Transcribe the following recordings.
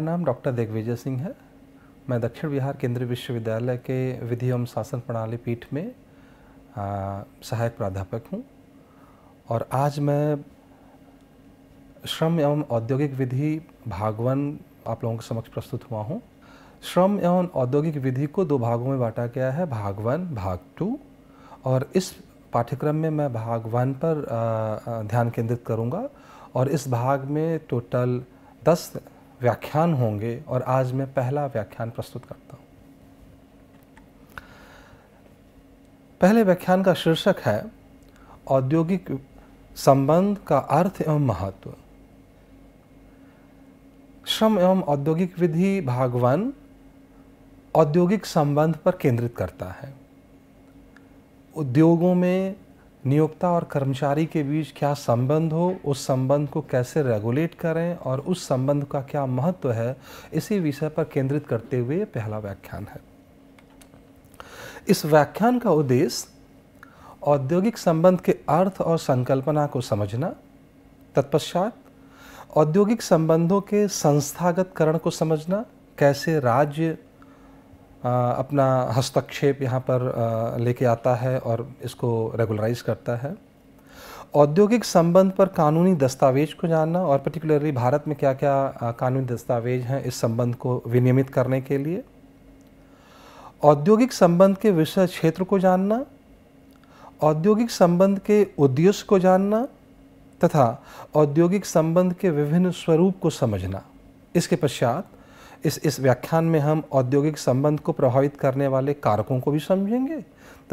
मेरा नाम डॉक्टर दिग्विजय सिंह है मैं दक्षिण बिहार केंद्रीय विश्वविद्यालय के विधि एवं शासन प्रणाली पीठ में सहायक प्राध्यापक हूँ और आज मैं श्रम एवं औद्योगिक विधि भागवन आप लोगों के समक्ष प्रस्तुत हुआ हूँ श्रम एवं औद्योगिक विधि को दो भागों में बांटा गया है भाग वन भाग टू और इस पाठ्यक्रम में मैं भाग वन पर ध्यान केंद्रित करूँगा और इस भाग में टोटल दस व्याख्यान होंगे और आज मैं पहला व्याख्यान प्रस्तुत करता हूं पहले व्याख्यान का शीर्षक है औद्योगिक संबंध का अर्थ एवं महत्व श्रम एवं औद्योगिक विधि भागवान औद्योगिक संबंध पर केंद्रित करता है उद्योगों में नियोक्ता और कर्मचारी के बीच क्या संबंध हो उस संबंध को कैसे रेगुलेट करें और उस संबंध का क्या महत्व है इसी विषय पर केंद्रित करते हुए पहला व्याख्यान है इस व्याख्यान का उद्देश्य औद्योगिक संबंध के अर्थ और संकल्पना को समझना तत्पश्चात औद्योगिक संबंधों के संस्थागतकरण को समझना कैसे राज्य अपना हस्तक्षेप यहाँ पर लेके आता है और इसको रेगुलराइज करता है औद्योगिक संबंध पर कानूनी दस्तावेज को जानना और पर्टिकुलरली भारत में क्या क्या कानूनी दस्तावेज हैं इस संबंध को विनियमित करने के लिए औद्योगिक संबंध के विषय क्षेत्र को जानना औद्योगिक संबंध के उद्देश्य को जानना तथा औद्योगिक संबंध के विभिन्न स्वरूप को समझना इसके पश्चात इस इस व्याख्यान में हम औद्योगिक संबंध को प्रभावित करने वाले कारकों को भी समझेंगे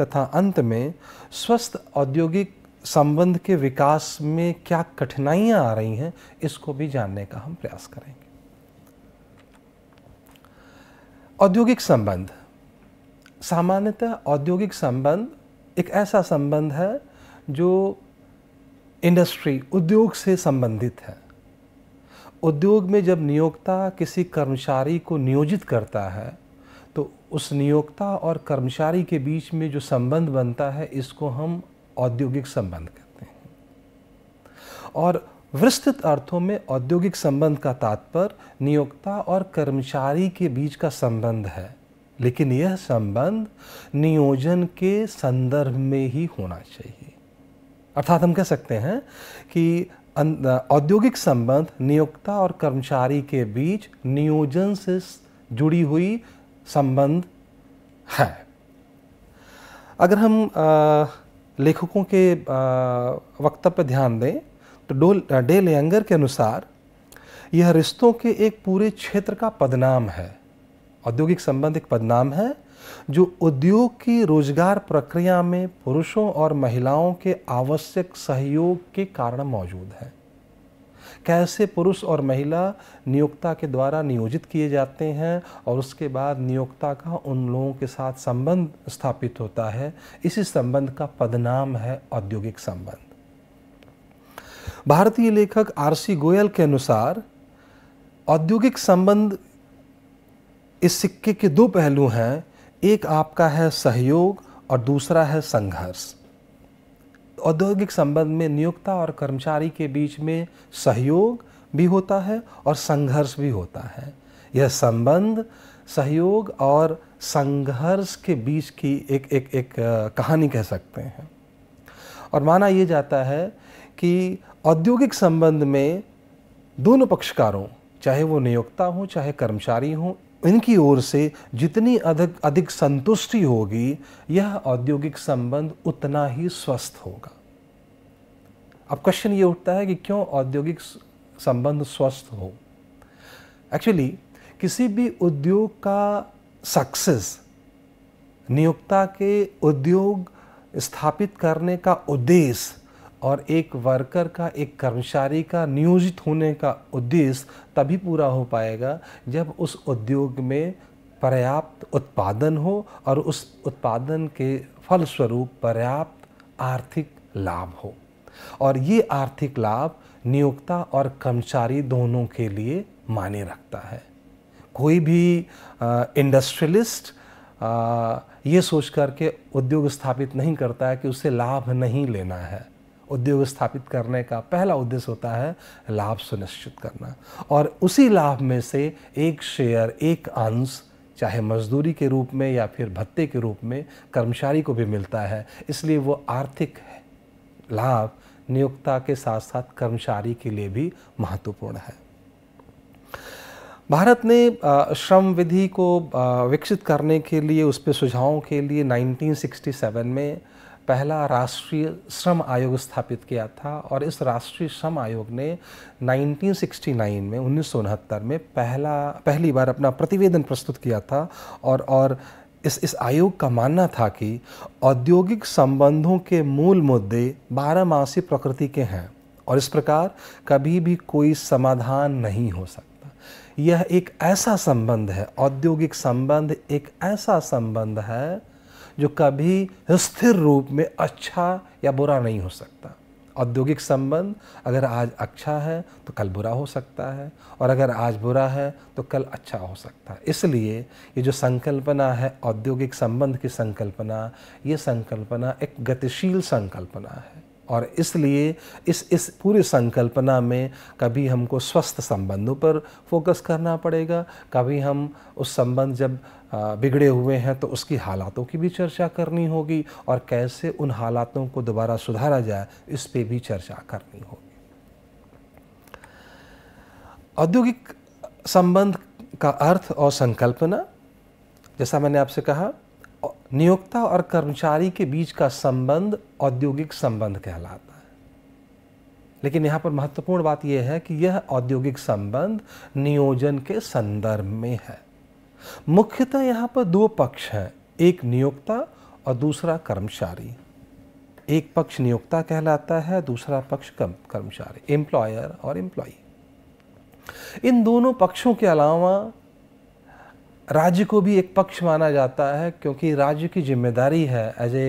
तथा अंत में स्वस्थ औद्योगिक संबंध के विकास में क्या कठिनाइयां आ रही हैं इसको भी जानने का हम प्रयास करेंगे औद्योगिक संबंध सामान्यतः औद्योगिक संबंध एक ऐसा संबंध है जो इंडस्ट्री उद्योग से संबंधित है उद्योग में जब नियोक्ता किसी कर्मचारी को नियोजित करता है तो उस नियोक्ता और कर्मचारी के बीच में जो संबंध बनता है इसको हम औद्योगिक संबंध कहते हैं और विस्तृत अर्थों में औद्योगिक संबंध का तात्पर्य नियोक्ता और कर्मचारी के बीच का संबंध है लेकिन यह संबंध नियोजन के संदर्भ में ही होना चाहिए अर्थात हम कह सकते हैं कि औद्योगिक संबंध नियोक्ता और कर्मचारी के बीच नियोजन से जुड़ी हुई संबंध है अगर हम लेखकों के वक्तव्य ध्यान दें तो डोल डे लेंगर के अनुसार यह रिश्तों के एक पूरे क्षेत्र का पदनाम है औद्योगिक संबंध एक पदनाम है जो उद्योग की रोजगार प्रक्रिया में पुरुषों और महिलाओं के आवश्यक सहयोग के कारण मौजूद है कैसे पुरुष और महिला नियोक्ता के द्वारा नियोजित किए जाते हैं और उसके बाद नियोक्ता का उन लोगों के साथ संबंध स्थापित होता है इसी संबंध का पदनाम है औद्योगिक संबंध भारतीय लेखक आरसी गोयल के अनुसार औद्योगिक संबंध इस सिक्के के दो पहलू हैं एक आपका है सहयोग और दूसरा है संघर्ष औद्योगिक संबंध में नियोक्ता और कर्मचारी के बीच में सहयोग भी होता है और संघर्ष भी होता है यह संबंध सहयोग और संघर्ष के बीच की एक एक एक कहानी कह सकते हैं और माना यह जाता है कि औद्योगिक संबंध में दोनों पक्षकारों चाहे वो नियोक्ता हो चाहे कर्मचारी हो इनकी ओर से जितनी अधिक अधिक संतुष्टि होगी यह औद्योगिक संबंध उतना ही स्वस्थ होगा अब क्वेश्चन ये उठता है कि क्यों औद्योगिक संबंध स्वस्थ हो एक्चुअली किसी भी उद्योग का सक्सेस नियोक्ता के उद्योग स्थापित करने का उद्देश्य और एक वर्कर का एक कर्मचारी का नियोजित होने का उद्देश्य तभी पूरा हो पाएगा जब उस उद्योग में पर्याप्त उत्पादन हो और उस उत्पादन के फलस्वरूप पर्याप्त आर्थिक लाभ हो और ये आर्थिक लाभ नियोक्ता और कर्मचारी दोनों के लिए माने रखता है कोई भी इंडस्ट्रियलिस्ट ये सोच करके उद्योग स्थापित नहीं करता है कि उसे लाभ नहीं लेना है उद्योग स्थापित करने का पहला उद्देश्य होता है लाभ सुनिश्चित करना और उसी लाभ में से एक शेयर एक अंश चाहे मजदूरी के रूप में या फिर भत्ते के रूप में कर्मचारी को भी मिलता है इसलिए वो आर्थिक लाभ नियोक्ता के साथ साथ कर्मचारी के लिए भी महत्वपूर्ण है भारत ने श्रम विधि को विकसित करने के लिए उस पर सुझावों के लिए 1967 में पहला राष्ट्रीय श्रम आयोग स्थापित किया था और इस राष्ट्रीय श्रम आयोग ने 1969 में उन्नीस में पहला पहली बार अपना प्रतिवेदन प्रस्तुत किया था और और इस इस आयोग का मानना था कि औद्योगिक संबंधों के मूल मुद्दे बारहमासी प्रकृति के हैं और इस प्रकार कभी भी कोई समाधान नहीं हो सकता यह एक ऐसा संबंध है औद्योगिक संबंध एक ऐसा संबंध है जो कभी स्थिर रूप में अच्छा या बुरा नहीं हो सकता औद्योगिक संबंध अगर आज अच्छा है तो कल बुरा हो सकता है और अगर आज बुरा है तो कल अच्छा हो सकता है इसलिए ये जो संकल्पना है औद्योगिक संबंध की संकल्पना ये संकल्पना एक गतिशील संकल्पना है और इसलिए इस इस पूरी संकल्पना में कभी हमको स्वस्थ संबंधों पर फोकस करना पड़ेगा कभी हम उस संबंध जब बिगड़े हुए हैं तो उसकी हालातों की भी चर्चा करनी होगी और कैसे उन हालातों को दोबारा सुधारा जाए इस पे भी चर्चा करनी होगी औद्योगिक संबंध का अर्थ और संकल्पना जैसा मैंने आपसे कहा नियोक्ता और कर्मचारी के बीच का संबंध औद्योगिक संबंध कहलाता है लेकिन यहां पर महत्वपूर्ण बात यह है कि यह औद्योगिक संबंध नियोजन के संदर्भ में है मुख्यतः यहां पर दो पक्ष हैं एक नियोक्ता और दूसरा कर्मचारी एक पक्ष नियोक्ता कहलाता है दूसरा पक्ष कर्मचारी एम्प्लॉयर और एम्प्लॉय इन दोनों पक्षों के अलावा राज्य को भी एक पक्ष माना जाता है क्योंकि राज्य की जिम्मेदारी है एज ए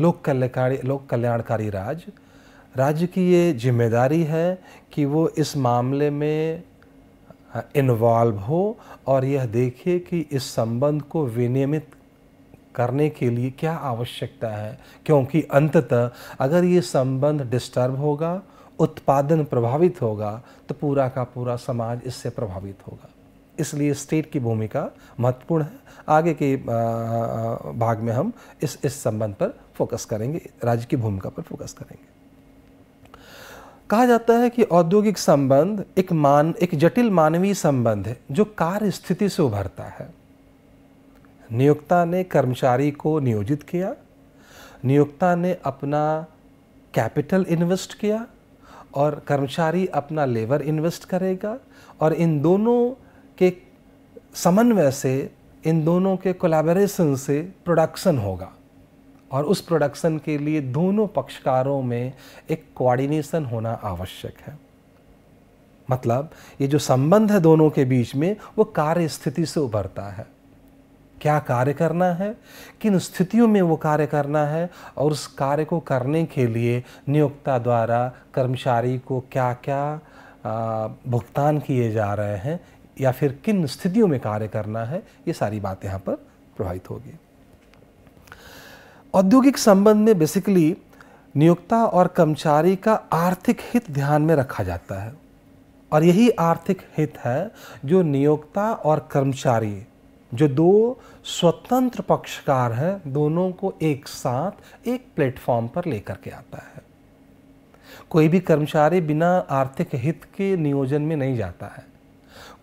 लोक कल्याणकारी लोक कल्याणकारी राज्य राज्य की ये जिम्मेदारी है कि वो इस मामले में इन्वॉल्व हो और यह देखे कि इस संबंध को विनियमित करने के लिए क्या आवश्यकता है क्योंकि अंततः अगर ये संबंध डिस्टर्ब होगा उत्पादन प्रभावित होगा तो पूरा का पूरा समाज इससे प्रभावित होगा इसलिए स्टेट की भूमिका महत्वपूर्ण है आगे के भाग में हम इस इस संबंध पर फोकस करेंगे राज्य की भूमिका पर फोकस करेंगे कहा जाता है कि औद्योगिक संबंध एक मान एक जटिल मानवीय संबंध है जो कार्य स्थिति से उभरता है नियोक्ता ने कर्मचारी को नियोजित किया नियोक्ता ने अपना कैपिटल इन्वेस्ट किया और कर्मचारी अपना लेबर इन्वेस्ट करेगा और इन दोनों के समन्वय से इन दोनों के कोलैबोरेशन से प्रोडक्शन होगा और उस प्रोडक्शन के लिए दोनों पक्षकारों में एक कोऑर्डिनेशन होना आवश्यक है मतलब ये जो संबंध है दोनों के बीच में वो कार्य स्थिति से उभरता है क्या कार्य करना है किन स्थितियों में वो कार्य करना है और उस कार्य को करने के लिए नियोक्ता द्वारा कर्मचारी को क्या क्या भुगतान किए जा रहे हैं या फिर किन स्थितियों में कार्य करना है ये सारी बात यहाँ पर प्रभावित होगी औद्योगिक संबंध में बेसिकली नियोक्ता और कर्मचारी का आर्थिक हित ध्यान में रखा जाता है और यही आर्थिक हित है जो नियोक्ता और कर्मचारी जो दो स्वतंत्र पक्षकार हैं दोनों को एक साथ एक प्लेटफॉर्म पर लेकर के आता है कोई भी कर्मचारी बिना आर्थिक हित के नियोजन में नहीं जाता है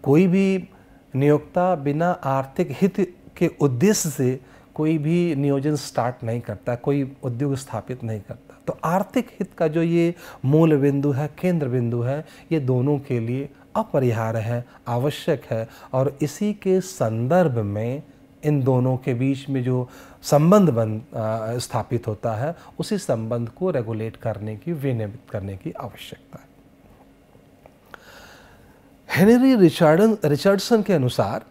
कोई भी नियोक्ता बिना आर्थिक हित के उद्देश्य से कोई भी नियोजन स्टार्ट नहीं करता कोई उद्योग स्थापित नहीं करता तो आर्थिक हित का जो ये मूल बिंदु है केंद्र बिंदु है ये दोनों के लिए अपरिहार्य है आवश्यक है और इसी के संदर्भ में इन दोनों के बीच में जो संबंध बन स्थापित होता है उसी संबंध को रेगुलेट करने की विनियमित करने की आवश्यकता है हेनरी रिचर्डन रिचर्डसन के अनुसार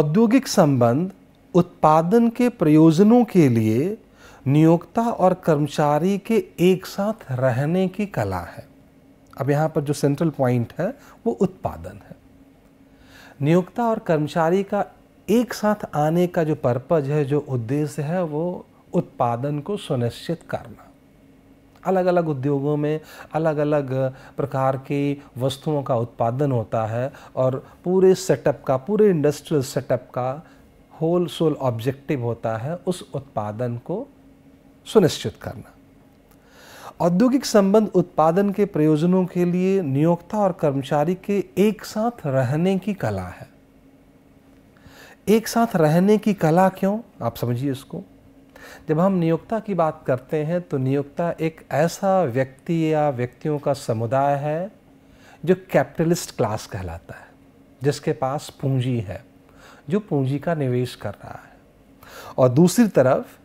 औद्योगिक संबंध उत्पादन के प्रयोजनों के लिए नियोक्ता और कर्मचारी के एक साथ रहने की कला है अब यहाँ पर जो सेंट्रल पॉइंट है वो उत्पादन है नियोक्ता और कर्मचारी का एक साथ आने का जो पर्पज है जो उद्देश्य है वो उत्पादन को सुनिश्चित करना अलग अलग उद्योगों में अलग अलग प्रकार के वस्तुओं का उत्पादन होता है और पूरे सेटअप का पूरे इंडस्ट्रियल सेटअप का होल सोल ऑब्जेक्टिव होता है उस उत्पादन को सुनिश्चित करना औद्योगिक संबंध उत्पादन के प्रयोजनों के लिए नियोक्ता और कर्मचारी के एक साथ रहने की कला है एक साथ रहने की कला क्यों आप समझिए इसको जब हम नियोक्ता की बात करते हैं तो नियोक्ता एक ऐसा व्यक्ति या व्यक्तियों का समुदाय है जो कैपिटलिस्ट क्लास कहलाता है जिसके पास पूंजी है जो पूंजी का निवेश कर रहा है और दूसरी तरफ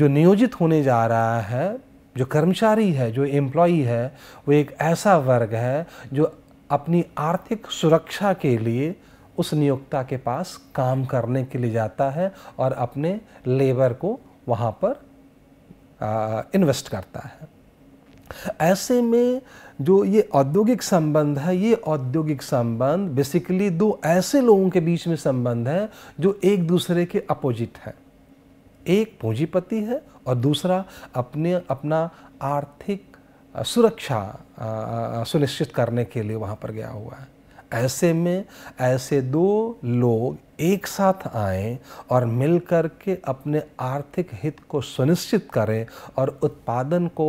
जो नियोजित होने जा रहा है जो कर्मचारी है जो एम्प्लॉई है वो एक ऐसा वर्ग है जो अपनी आर्थिक सुरक्षा के लिए उस नियोक्ता के पास काम करने के लिए जाता है और अपने लेबर को वहाँ पर इन्वेस्ट करता है ऐसे में जो ये औद्योगिक संबंध है ये औद्योगिक संबंध बेसिकली दो ऐसे लोगों के बीच में संबंध है जो एक दूसरे के अपोजिट हैं एक पूंजीपति है और दूसरा अपने अपना आर्थिक सुरक्षा सुनिश्चित करने के लिए वहाँ पर गया हुआ है ऐसे में ऐसे दो लोग एक साथ आएं और मिलकर के अपने आर्थिक हित को सुनिश्चित करें और उत्पादन को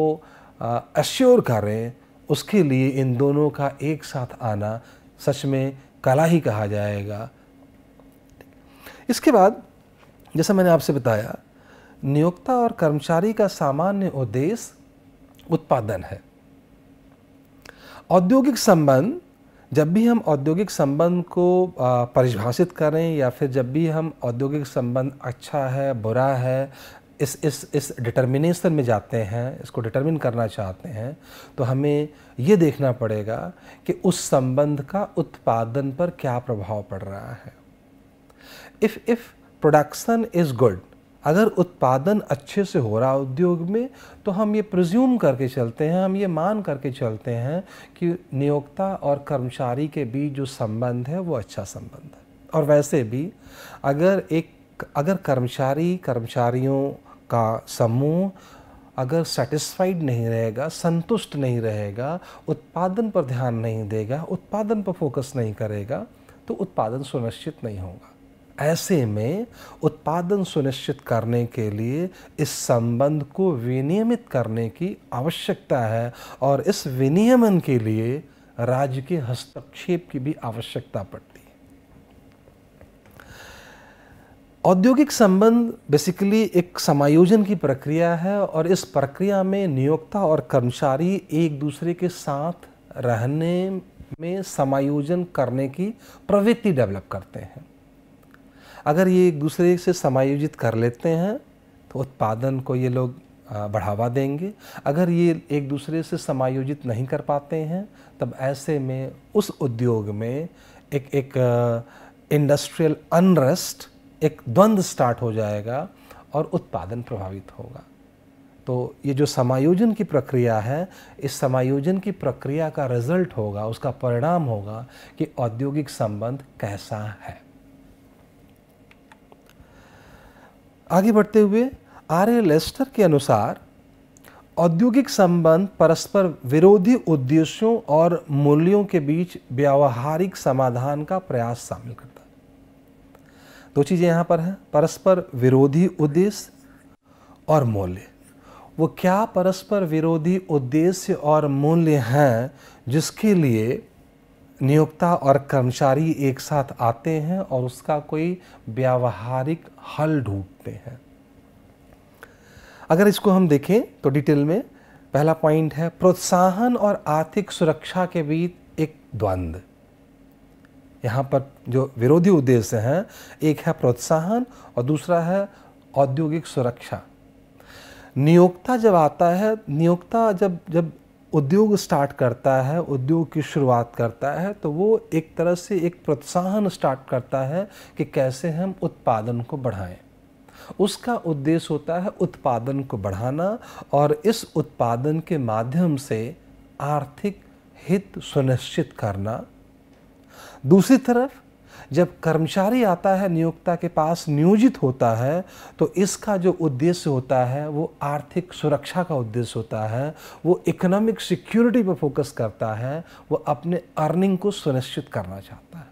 अश्योर करें उसके लिए इन दोनों का एक साथ आना सच में कला ही कहा जाएगा इसके बाद जैसा मैंने आपसे बताया नियोक्ता और कर्मचारी का सामान्य उद्देश्य उत्पादन है औद्योगिक संबंध जब भी हम औद्योगिक संबंध को परिभाषित करें या फिर जब भी हम औद्योगिक संबंध अच्छा है बुरा है इस इस इस डिटर्मिनेशन में जाते हैं इसको डिटर्मिन करना चाहते हैं तो हमें ये देखना पड़ेगा कि उस संबंध का उत्पादन पर क्या प्रभाव पड़ रहा है if if production is good अगर उत्पादन अच्छे से हो रहा उद्योग में तो हम ये प्रज्यूम करके चलते हैं हम ये मान करके चलते हैं कि नियोक्ता और कर्मचारी के बीच जो संबंध है वो अच्छा संबंध है और वैसे भी अगर एक अगर कर्मचारी कर्मचारियों का समूह अगर सेटिस्फाइड नहीं रहेगा संतुष्ट नहीं रहेगा उत्पादन पर ध्यान नहीं देगा उत्पादन पर फोकस नहीं करेगा तो उत्पादन सुनिश्चित नहीं होगा ऐसे में उत्पादन सुनिश्चित करने के लिए इस संबंध को विनियमित करने की आवश्यकता है और इस विनियमन के लिए राज्य के हस्तक्षेप की भी आवश्यकता पड़ती है औद्योगिक संबंध बेसिकली एक समायोजन की प्रक्रिया है और इस प्रक्रिया में नियोक्ता और कर्मचारी एक दूसरे के साथ रहने में समायोजन करने की प्रवृत्ति डेवलप करते हैं अगर ये एक दूसरे से समायोजित कर लेते हैं तो उत्पादन को ये लोग बढ़ावा देंगे अगर ये एक दूसरे से समायोजित नहीं कर पाते हैं तब ऐसे में उस उद्योग में एक एक इंडस्ट्रियल अनरेस्ट एक द्वंद्व स्टार्ट हो जाएगा और उत्पादन प्रभावित होगा तो ये जो समायोजन की प्रक्रिया है इस समायोजन की प्रक्रिया का रिजल्ट होगा उसका परिणाम होगा कि औद्योगिक संबंध कैसा है आगे बढ़ते हुए आर ए लेस्टर के अनुसार औद्योगिक संबंध परस्पर विरोधी उद्देश्यों और मूल्यों के बीच व्यावहारिक समाधान का प्रयास शामिल करता है दो चीज़ें यहाँ पर हैं परस्पर विरोधी उद्देश्य और मूल्य वो क्या परस्पर विरोधी उद्देश्य और मूल्य हैं जिसके लिए नियोक्ता और कर्मचारी एक साथ आते हैं और उसका कोई व्यावहारिक हल ढूंढ सकते हैं अगर इसको हम देखें तो डिटेल में पहला पॉइंट है प्रोत्साहन और आर्थिक सुरक्षा के बीच एक द्वंद्व यहाँ पर जो विरोधी उद्देश्य हैं एक है प्रोत्साहन और दूसरा है औद्योगिक सुरक्षा नियोक्ता जब आता है नियोक्ता जब जब उद्योग स्टार्ट करता है उद्योग की शुरुआत करता है तो वो एक तरह से एक प्रोत्साहन स्टार्ट करता है कि कैसे हम उत्पादन को बढ़ाएं उसका उद्देश्य होता है उत्पादन को बढ़ाना और इस उत्पादन के माध्यम से आर्थिक हित सुनिश्चित करना दूसरी तरफ जब कर्मचारी आता है नियोक्ता के पास नियोजित होता है तो इसका जो उद्देश्य होता है वो आर्थिक सुरक्षा का उद्देश्य होता है वो इकोनॉमिक सिक्योरिटी पर फोकस करता है वो अपने अर्निंग को सुनिश्चित करना चाहता है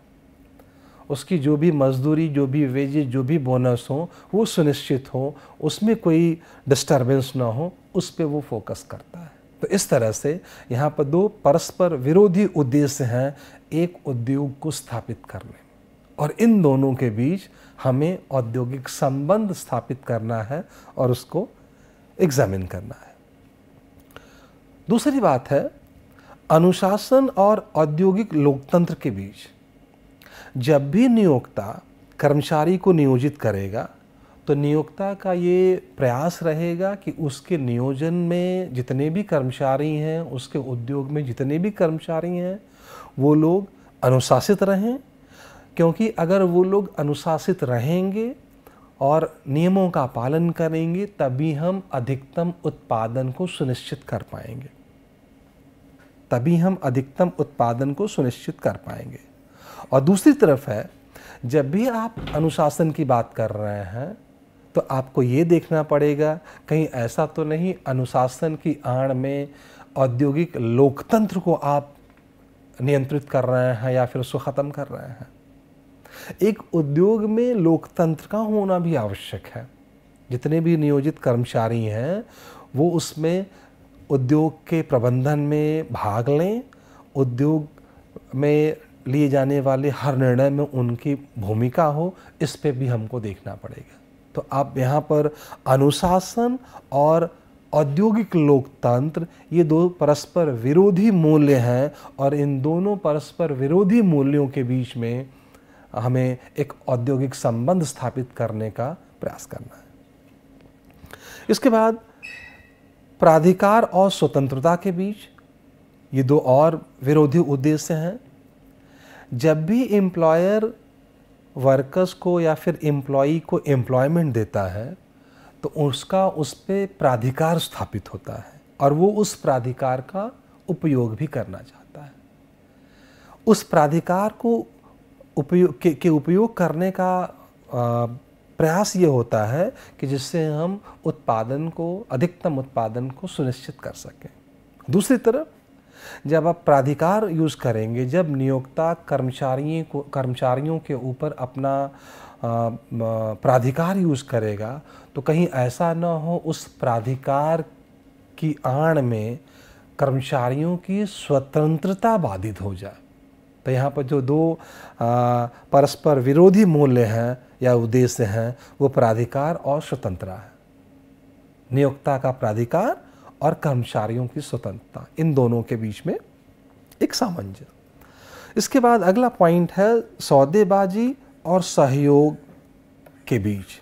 उसकी जो भी मजदूरी जो भी वेजेज जो भी बोनस हो वो सुनिश्चित हो उसमें कोई डिस्टर्बेंस ना हो उस पर वो फोकस करता है तो इस तरह से यहाँ पर दो परस्पर विरोधी उद्देश्य हैं एक उद्योग को स्थापित करने और इन दोनों के बीच हमें औद्योगिक संबंध स्थापित करना है और उसको एग्जामिन करना है दूसरी बात है अनुशासन और औद्योगिक लोकतंत्र के बीच जब भी नियोक्ता कर्मचारी को नियोजित करेगा तो नियोक्ता का ये प्रयास रहेगा कि उसके नियोजन में जितने भी कर्मचारी हैं उसके उद्योग में जितने भी कर्मचारी हैं वो लोग अनुशासित रहें क्योंकि अगर वो लोग अनुशासित रहेंगे और नियमों का पालन करेंगे तभी हम अधिकतम उत्पादन को सुनिश्चित कर पाएंगे तभी हम अधिकतम उत्पादन को सुनिश्चित कर पाएंगे और दूसरी तरफ है जब भी आप अनुशासन की बात कर रहे हैं तो आपको ये देखना पड़ेगा कहीं ऐसा तो नहीं अनुशासन की आड़ में औद्योगिक लोकतंत्र को आप नियंत्रित कर रहे हैं या फिर उसको ख़त्म कर रहे हैं एक उद्योग में लोकतंत्र का होना भी आवश्यक है जितने भी नियोजित कर्मचारी हैं वो उसमें उद्योग के प्रबंधन में भाग लें उद्योग में लिए जाने वाले हर निर्णय में उनकी भूमिका हो इस पर भी हमको देखना पड़ेगा तो आप यहाँ पर अनुशासन और औद्योगिक लोकतंत्र ये दो परस्पर विरोधी मूल्य हैं और इन दोनों परस्पर विरोधी मूल्यों के बीच में हमें एक औद्योगिक संबंध स्थापित करने का प्रयास करना है इसके बाद प्राधिकार और स्वतंत्रता के बीच ये दो और विरोधी उद्देश्य हैं जब भी एम्प्लॉयर वर्कर्स को या फिर एम्प्लॉई को एम्प्लॉयमेंट देता है तो उसका उस पर प्राधिकार स्थापित होता है और वो उस प्राधिकार का उपयोग भी करना चाहता है उस प्राधिकार को उपयोग के, के उपयोग करने का आ, प्रयास ये होता है कि जिससे हम उत्पादन को अधिकतम उत्पादन को सुनिश्चित कर सकें दूसरी तरफ जब आप प्राधिकार यूज़ करेंगे जब नियोक्ता कर्मचारियों को कर्मचारियों के ऊपर अपना प्राधिकार यूज़ करेगा तो कहीं ऐसा ना हो उस प्राधिकार की आड़ में कर्मचारियों की स्वतंत्रता बाधित हो जाए तो यहाँ पर जो दो परस्पर विरोधी मूल्य हैं या उद्देश्य हैं वो प्राधिकार और स्वतंत्रता है नियोक्ता का प्राधिकार और कर्मचारियों की स्वतंत्रता इन दोनों के बीच में एक सामंजस्य इसके बाद अगला पॉइंट है सौदेबाजी और सहयोग के बीच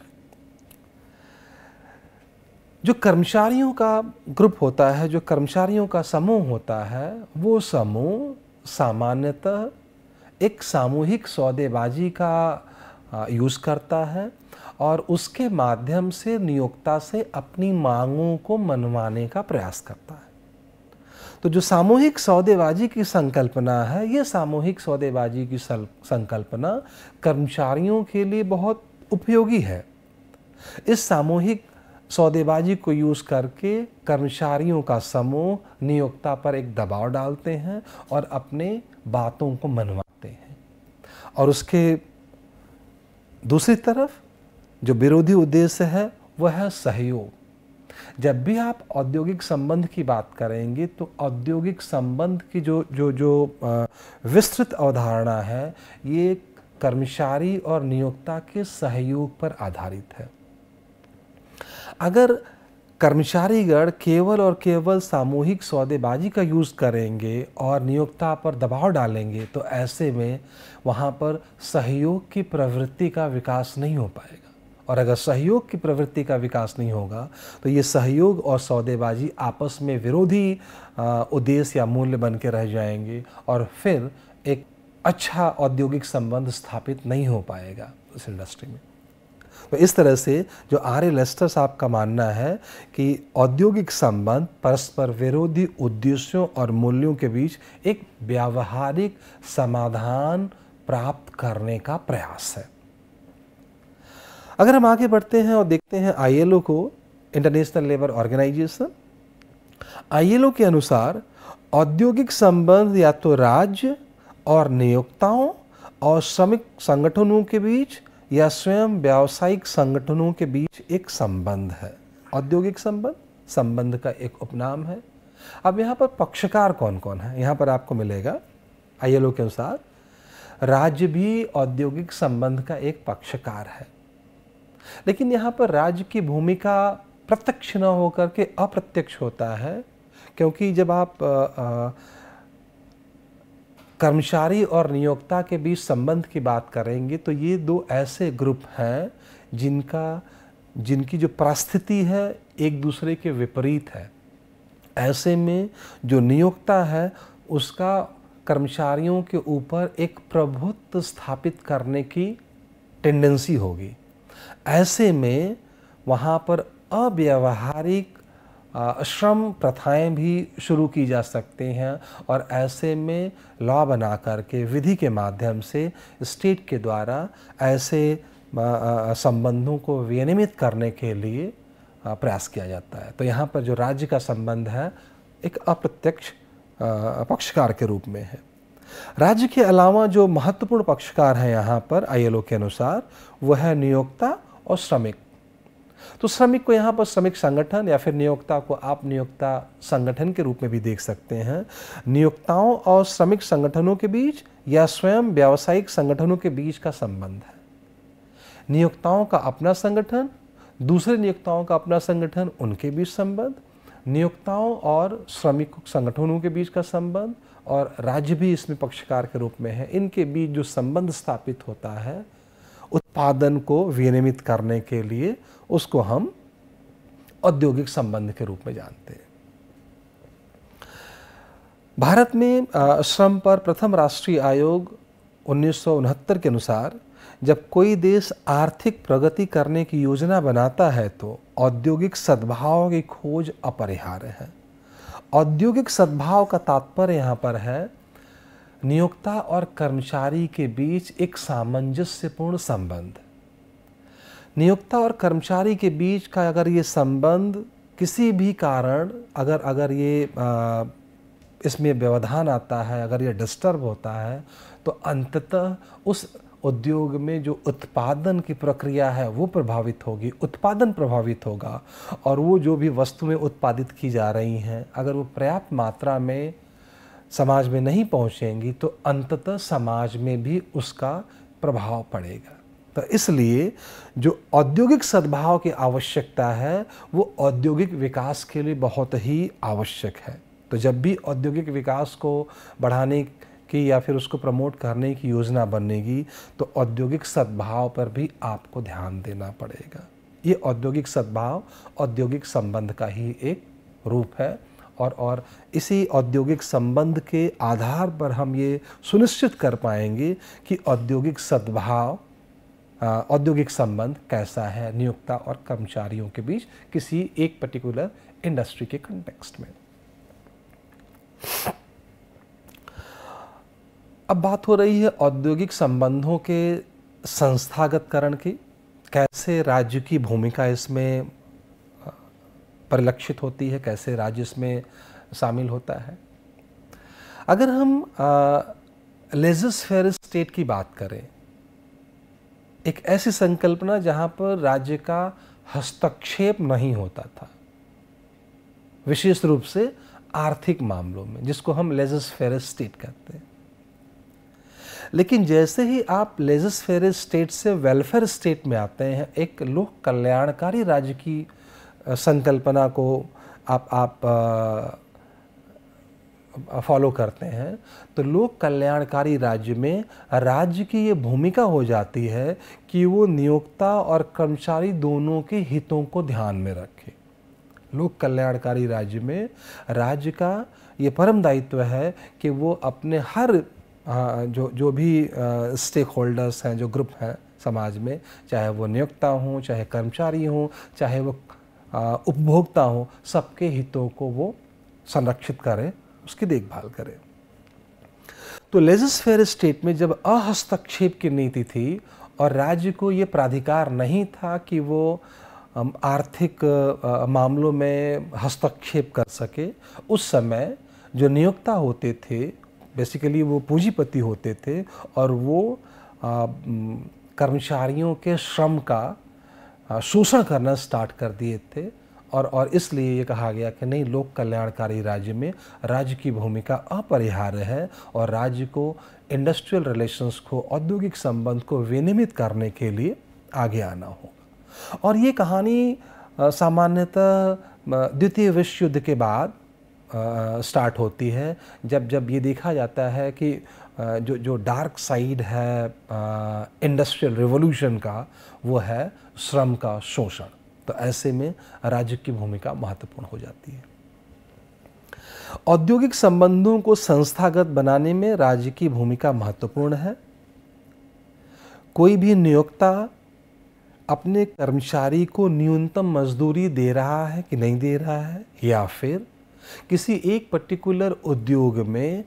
जो कर्मचारियों का ग्रुप होता है जो कर्मचारियों का समूह होता है वो समूह सामान्यतः एक सामूहिक सौदेबाजी का यूज़ करता है और उसके माध्यम से नियोक्ता से अपनी मांगों को मनवाने का प्रयास करता है तो जो सामूहिक सौदेबाजी की संकल्पना है ये सामूहिक सौदेबाजी की संकल्पना कर्मचारियों के लिए बहुत उपयोगी है इस सामूहिक सौदेबाजी को यूज़ करके कर्मचारियों का समूह नियोक्ता पर एक दबाव डालते हैं और अपने बातों को मनवाते हैं और उसके दूसरी तरफ जो विरोधी उद्देश्य है वह है सहयोग जब भी आप औद्योगिक संबंध की बात करेंगे तो औद्योगिक संबंध की जो जो जो विस्तृत अवधारणा है ये कर्मचारी और नियोक्ता के सहयोग पर आधारित है अगर कर्मचारीगण केवल और केवल सामूहिक सौदेबाजी का यूज़ करेंगे और नियोक्ता पर दबाव डालेंगे तो ऐसे में वहाँ पर सहयोग की प्रवृत्ति का विकास नहीं हो पाएगा और अगर सहयोग की प्रवृत्ति का विकास नहीं होगा तो ये सहयोग और सौदेबाजी आपस में विरोधी उद्देश्य या मूल्य बन के रह जाएंगे और फिर एक अच्छा औद्योगिक संबंध स्थापित नहीं हो पाएगा उस इंडस्ट्री में तो इस तरह से जो आर ए लेस्टर साहब का मानना है कि औद्योगिक संबंध परस्पर विरोधी उद्देश्यों और मूल्यों के बीच एक व्यावहारिक समाधान प्राप्त करने का प्रयास है अगर हम आगे बढ़ते हैं और देखते हैं आईएलओ को इंटरनेशनल लेबर ऑर्गेनाइजेशन आईएलओ के अनुसार औद्योगिक संबंध या तो राज्य और नियोक्ताओं और श्रमिक संगठनों के बीच या स्वयं व्यावसायिक संगठनों के बीच एक संबंध है औद्योगिक संबंध संबंध का एक उपनाम है अब यहाँ पर पक्षकार कौन कौन है यहाँ पर आपको मिलेगा आईएलओ के अनुसार राज्य भी औद्योगिक संबंध का एक पक्षकार है लेकिन यहां पर राज्य की भूमिका प्रत्यक्ष न होकर के अप्रत्यक्ष होता है क्योंकि जब आप आ, आ, कर्मचारी और नियोक्ता के बीच संबंध की बात करेंगे तो ये दो ऐसे ग्रुप हैं जिनका जिनकी जो परिस्थिति है एक दूसरे के विपरीत है ऐसे में जो नियोक्ता है उसका कर्मचारियों के ऊपर एक प्रभुत्व स्थापित करने की टेंडेंसी होगी ऐसे में वहाँ पर अव्यवहारिक श्रम प्रथाएं भी शुरू की जा सकती हैं और ऐसे में लॉ बना कर के विधि के माध्यम से स्टेट के द्वारा ऐसे संबंधों को विनियमित करने के लिए प्रयास किया जाता है तो यहाँ पर जो राज्य का संबंध है एक अप्रत्यक्ष पक्षकार के रूप में है राज्य के अलावा जो महत्वपूर्ण पक्षकार हैं यहाँ पर आईएलओ के अनुसार वह है नियोक्ता और श्रमिक तो श्रमिक को यहाँ पर श्रमिक संगठन या फिर नियोक्ता को आप नियोक्ता संगठन के रूप में भी देख सकते हैं नियोक्ताओं और श्रमिक संगठनों के बीच या स्वयं व्यावसायिक संगठनों के बीच का संबंध है नियोक्ताओं का अपना संगठन दूसरे नियोक्ताओं का अपना संगठन उनके बीच संबंध नियोक्ताओं और श्रमिक संगठनों के बीच का संबंध और राज्य भी इसमें पक्षकार के रूप में है इनके बीच जो संबंध स्थापित होता है उत्पादन को विनियमित करने के लिए उसको हम औद्योगिक संबंध के रूप में जानते हैं भारत में श्रम पर प्रथम राष्ट्रीय आयोग उन्नीस के अनुसार जब कोई देश आर्थिक प्रगति करने की योजना बनाता है तो औद्योगिक सद्भाव की खोज अपरिहार्य है औद्योगिक सद्भाव का तात्पर्य यहाँ पर है नियोक्ता और कर्मचारी के बीच एक सामंजस्यपूर्ण संबंध नियोक्ता और कर्मचारी के बीच का अगर ये संबंध किसी भी कारण अगर अगर ये आ, इसमें व्यवधान आता है अगर ये डिस्टर्ब होता है तो अंततः उस उद्योग में जो उत्पादन की प्रक्रिया है वो प्रभावित होगी उत्पादन प्रभावित होगा और वो जो भी वस्तुएं उत्पादित की जा रही हैं अगर वो पर्याप्त मात्रा में समाज में नहीं पहुंचेंगी तो अंततः समाज में भी उसका प्रभाव पड़ेगा तो इसलिए जो औद्योगिक सद्भाव की आवश्यकता है वो औद्योगिक विकास के लिए बहुत ही आवश्यक है तो जब भी औद्योगिक विकास को बढ़ाने की या फिर उसको प्रमोट करने की योजना बनेगी तो औद्योगिक सद्भाव पर भी आपको ध्यान देना पड़ेगा ये औद्योगिक सद्भाव औद्योगिक संबंध का ही एक रूप है और और इसी औद्योगिक संबंध के आधार पर हम ये सुनिश्चित कर पाएंगे कि औद्योगिक सद्भाव औद्योगिक संबंध कैसा है नियोक्ता और कर्मचारियों के बीच किसी एक पर्टिकुलर इंडस्ट्री के कंटेक्स्ट में अब बात हो रही है औद्योगिक संबंधों के संस्थागतकरण की कैसे राज्य की भूमिका इसमें परिलक्षित होती है कैसे राज्य इसमें शामिल होता है अगर हम लेजिस्फेयर स्टेट की बात करें एक ऐसी संकल्पना जहां पर राज्य का हस्तक्षेप नहीं होता था विशेष रूप से आर्थिक मामलों में जिसको हम लेजिस्फेयर स्टेट कहते हैं लेकिन जैसे ही आप लेजस स्टेट से वेलफेयर स्टेट में आते हैं एक लोक कल्याणकारी राज्य की संकल्पना को आप आप फॉलो करते हैं तो लोक कल्याणकारी राज्य में राज्य की ये भूमिका हो जाती है कि वो नियोक्ता और कर्मचारी दोनों के हितों को ध्यान में रखे लोक कल्याणकारी राज्य में राज्य का ये परम दायित्व है कि वो अपने हर जो जो भी स्टेक होल्डर्स हैं जो ग्रुप हैं समाज में चाहे वो नियोक्ता हों चाहे कर्मचारी हों चाहे वो उपभोक्ता हों सबके हितों को वो संरक्षित करें उसकी देखभाल करें तो लेजिस्फेयर स्टेट में जब अहस्तक्षेप की नीति थी और राज्य को ये प्राधिकार नहीं था कि वो आर्थिक मामलों में हस्तक्षेप कर सके उस समय जो नियोक्ता होते थे बेसिकली वो पूंजीपति होते थे और वो कर्मचारियों के श्रम का शोषण करना स्टार्ट कर दिए थे और और इसलिए ये कहा गया कि नहीं लोक कल्याणकारी राज्य में राज्य की भूमिका अपरिहार्य है और राज्य को इंडस्ट्रियल रिलेशंस को औद्योगिक संबंध को विनियमित करने के लिए आगे आना होगा और ये कहानी सामान्यतः द्वितीय विश्व युद्ध के बाद स्टार्ट होती है जब जब ये देखा जाता है कि जो जो डार्क साइड है इंडस्ट्रियल रिवॉल्यूशन का वो है श्रम का शोषण तो ऐसे में राज्य की भूमिका महत्वपूर्ण हो जाती है औद्योगिक संबंधों को संस्थागत बनाने में राज्य की भूमिका महत्वपूर्ण है कोई भी नियोक्ता अपने कर्मचारी को न्यूनतम मजदूरी दे रहा है कि नहीं दे रहा है या फिर किसी एक पर्टिकुलर उद्योग में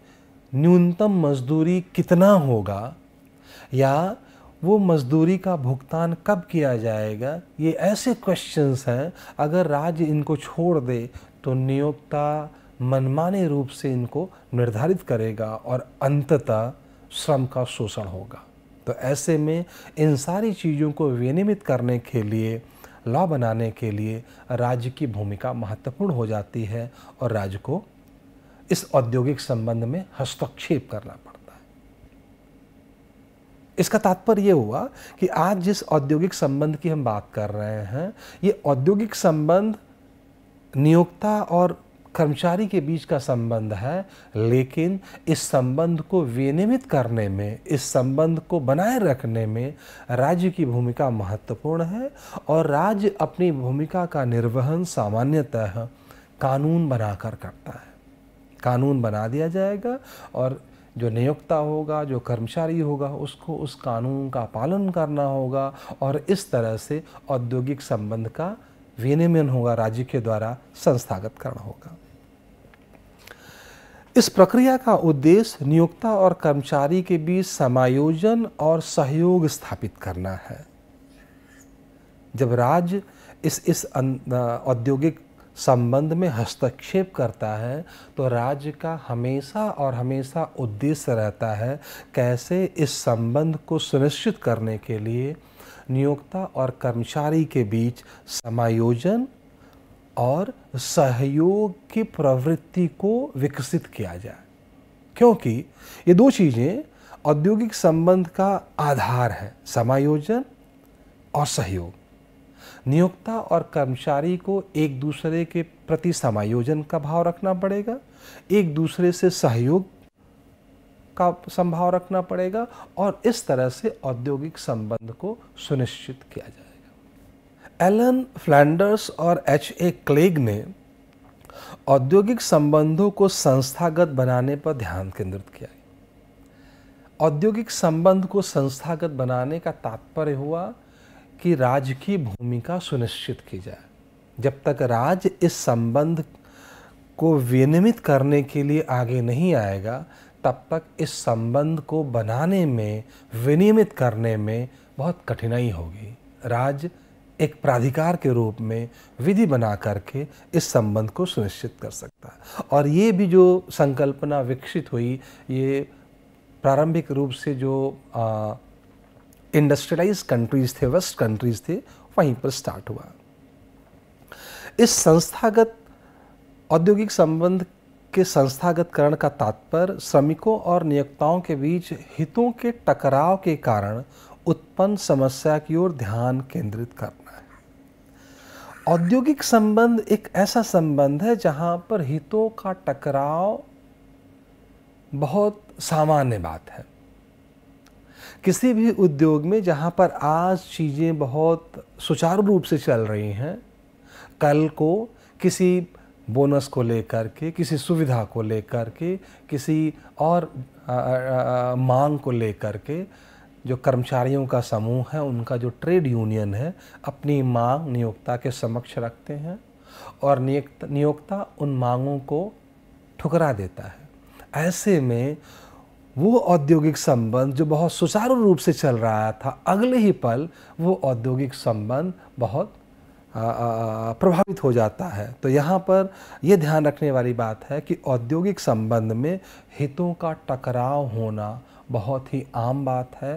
न्यूनतम मजदूरी कितना होगा या वो मजदूरी का भुगतान कब किया जाएगा ये ऐसे क्वेश्चंस हैं अगर राज्य इनको छोड़ दे तो नियोक्ता मनमाने रूप से इनको निर्धारित करेगा और अंततः श्रम का शोषण होगा तो ऐसे में इन सारी चीज़ों को विनियमित करने के लिए लॉ बनाने के लिए राज्य की भूमिका महत्वपूर्ण हो जाती है और राज्य को इस औद्योगिक संबंध में हस्तक्षेप करना पड़ता है इसका तात्पर्य यह हुआ कि आज जिस औद्योगिक संबंध की हम बात कर रहे हैं ये औद्योगिक संबंध नियोक्ता और कर्मचारी के बीच का संबंध है लेकिन इस संबंध को विनियमित करने में इस संबंध को बनाए रखने में राज्य की भूमिका महत्वपूर्ण है और राज्य अपनी भूमिका का निर्वहन सामान्यतः कानून बनाकर करता है कानून बना दिया जाएगा और जो नियोक्ता होगा जो कर्मचारी होगा उसको उस कानून का पालन करना होगा और इस तरह से औद्योगिक संबंध का विनियमन होगा राज्य के द्वारा संस्थागत करना होगा इस प्रक्रिया का उद्देश्य नियोक्ता और कर्मचारी के बीच समायोजन और सहयोग स्थापित करना है जब राज्य इस इस अं, औद्योगिक संबंध में हस्तक्षेप करता है तो राज्य का हमेशा और हमेशा उद्देश्य रहता है कैसे इस संबंध को सुनिश्चित करने के लिए नियोक्ता और कर्मचारी के बीच समायोजन और सहयोग की प्रवृत्ति को विकसित किया जाए क्योंकि ये दो चीज़ें औद्योगिक संबंध का आधार है समायोजन और सहयोग नियोक्ता और कर्मचारी को एक दूसरे के प्रति समायोजन का भाव रखना पड़ेगा एक दूसरे से सहयोग का संभाव रखना पड़ेगा और इस तरह से औद्योगिक संबंध को सुनिश्चित किया जाए एलन फ्लैंडर्स और एच ए क्लेग ने औद्योगिक संबंधों को संस्थागत बनाने पर ध्यान केंद्रित किया औद्योगिक संबंध को संस्थागत बनाने का तात्पर्य हुआ कि राज्य की भूमिका सुनिश्चित की जाए जब तक राज्य इस संबंध को विनियमित करने के लिए आगे नहीं आएगा तब तक इस संबंध को बनाने में विनियमित करने में बहुत कठिनाई होगी राज्य एक प्राधिकार के रूप में विधि बना करके इस संबंध को सुनिश्चित कर सकता है और ये भी जो संकल्पना विकसित हुई ये प्रारंभिक रूप से जो इंडस्ट्रियलाइज कंट्रीज थे वेस्ट कंट्रीज थे वहीं पर स्टार्ट हुआ इस संस्थागत औद्योगिक संबंध के संस्थागतकरण का तात्पर्य श्रमिकों और नियोक्ताओं के बीच हितों के टकराव के कारण उत्पन्न समस्या की ओर ध्यान केंद्रित करना औद्योगिक संबंध एक ऐसा संबंध है जहाँ पर हितों का टकराव बहुत सामान्य बात है किसी भी उद्योग में जहाँ पर आज चीज़ें बहुत सुचारू रूप से चल रही हैं कल को किसी बोनस को लेकर के किसी सुविधा को लेकर के किसी और आ, आ, आ, मांग को लेकर के जो कर्मचारियों का समूह है उनका जो ट्रेड यूनियन है अपनी मांग नियोक्ता के समक्ष रखते हैं और नियोक्ता उन मांगों को ठुकरा देता है ऐसे में वो औद्योगिक संबंध जो बहुत सुचारू रूप से चल रहा था अगले ही पल वो औद्योगिक संबंध बहुत प्रभावित हो जाता है तो यहाँ पर यह ध्यान रखने वाली बात है कि औद्योगिक संबंध में हितों का टकराव होना बहुत ही आम बात है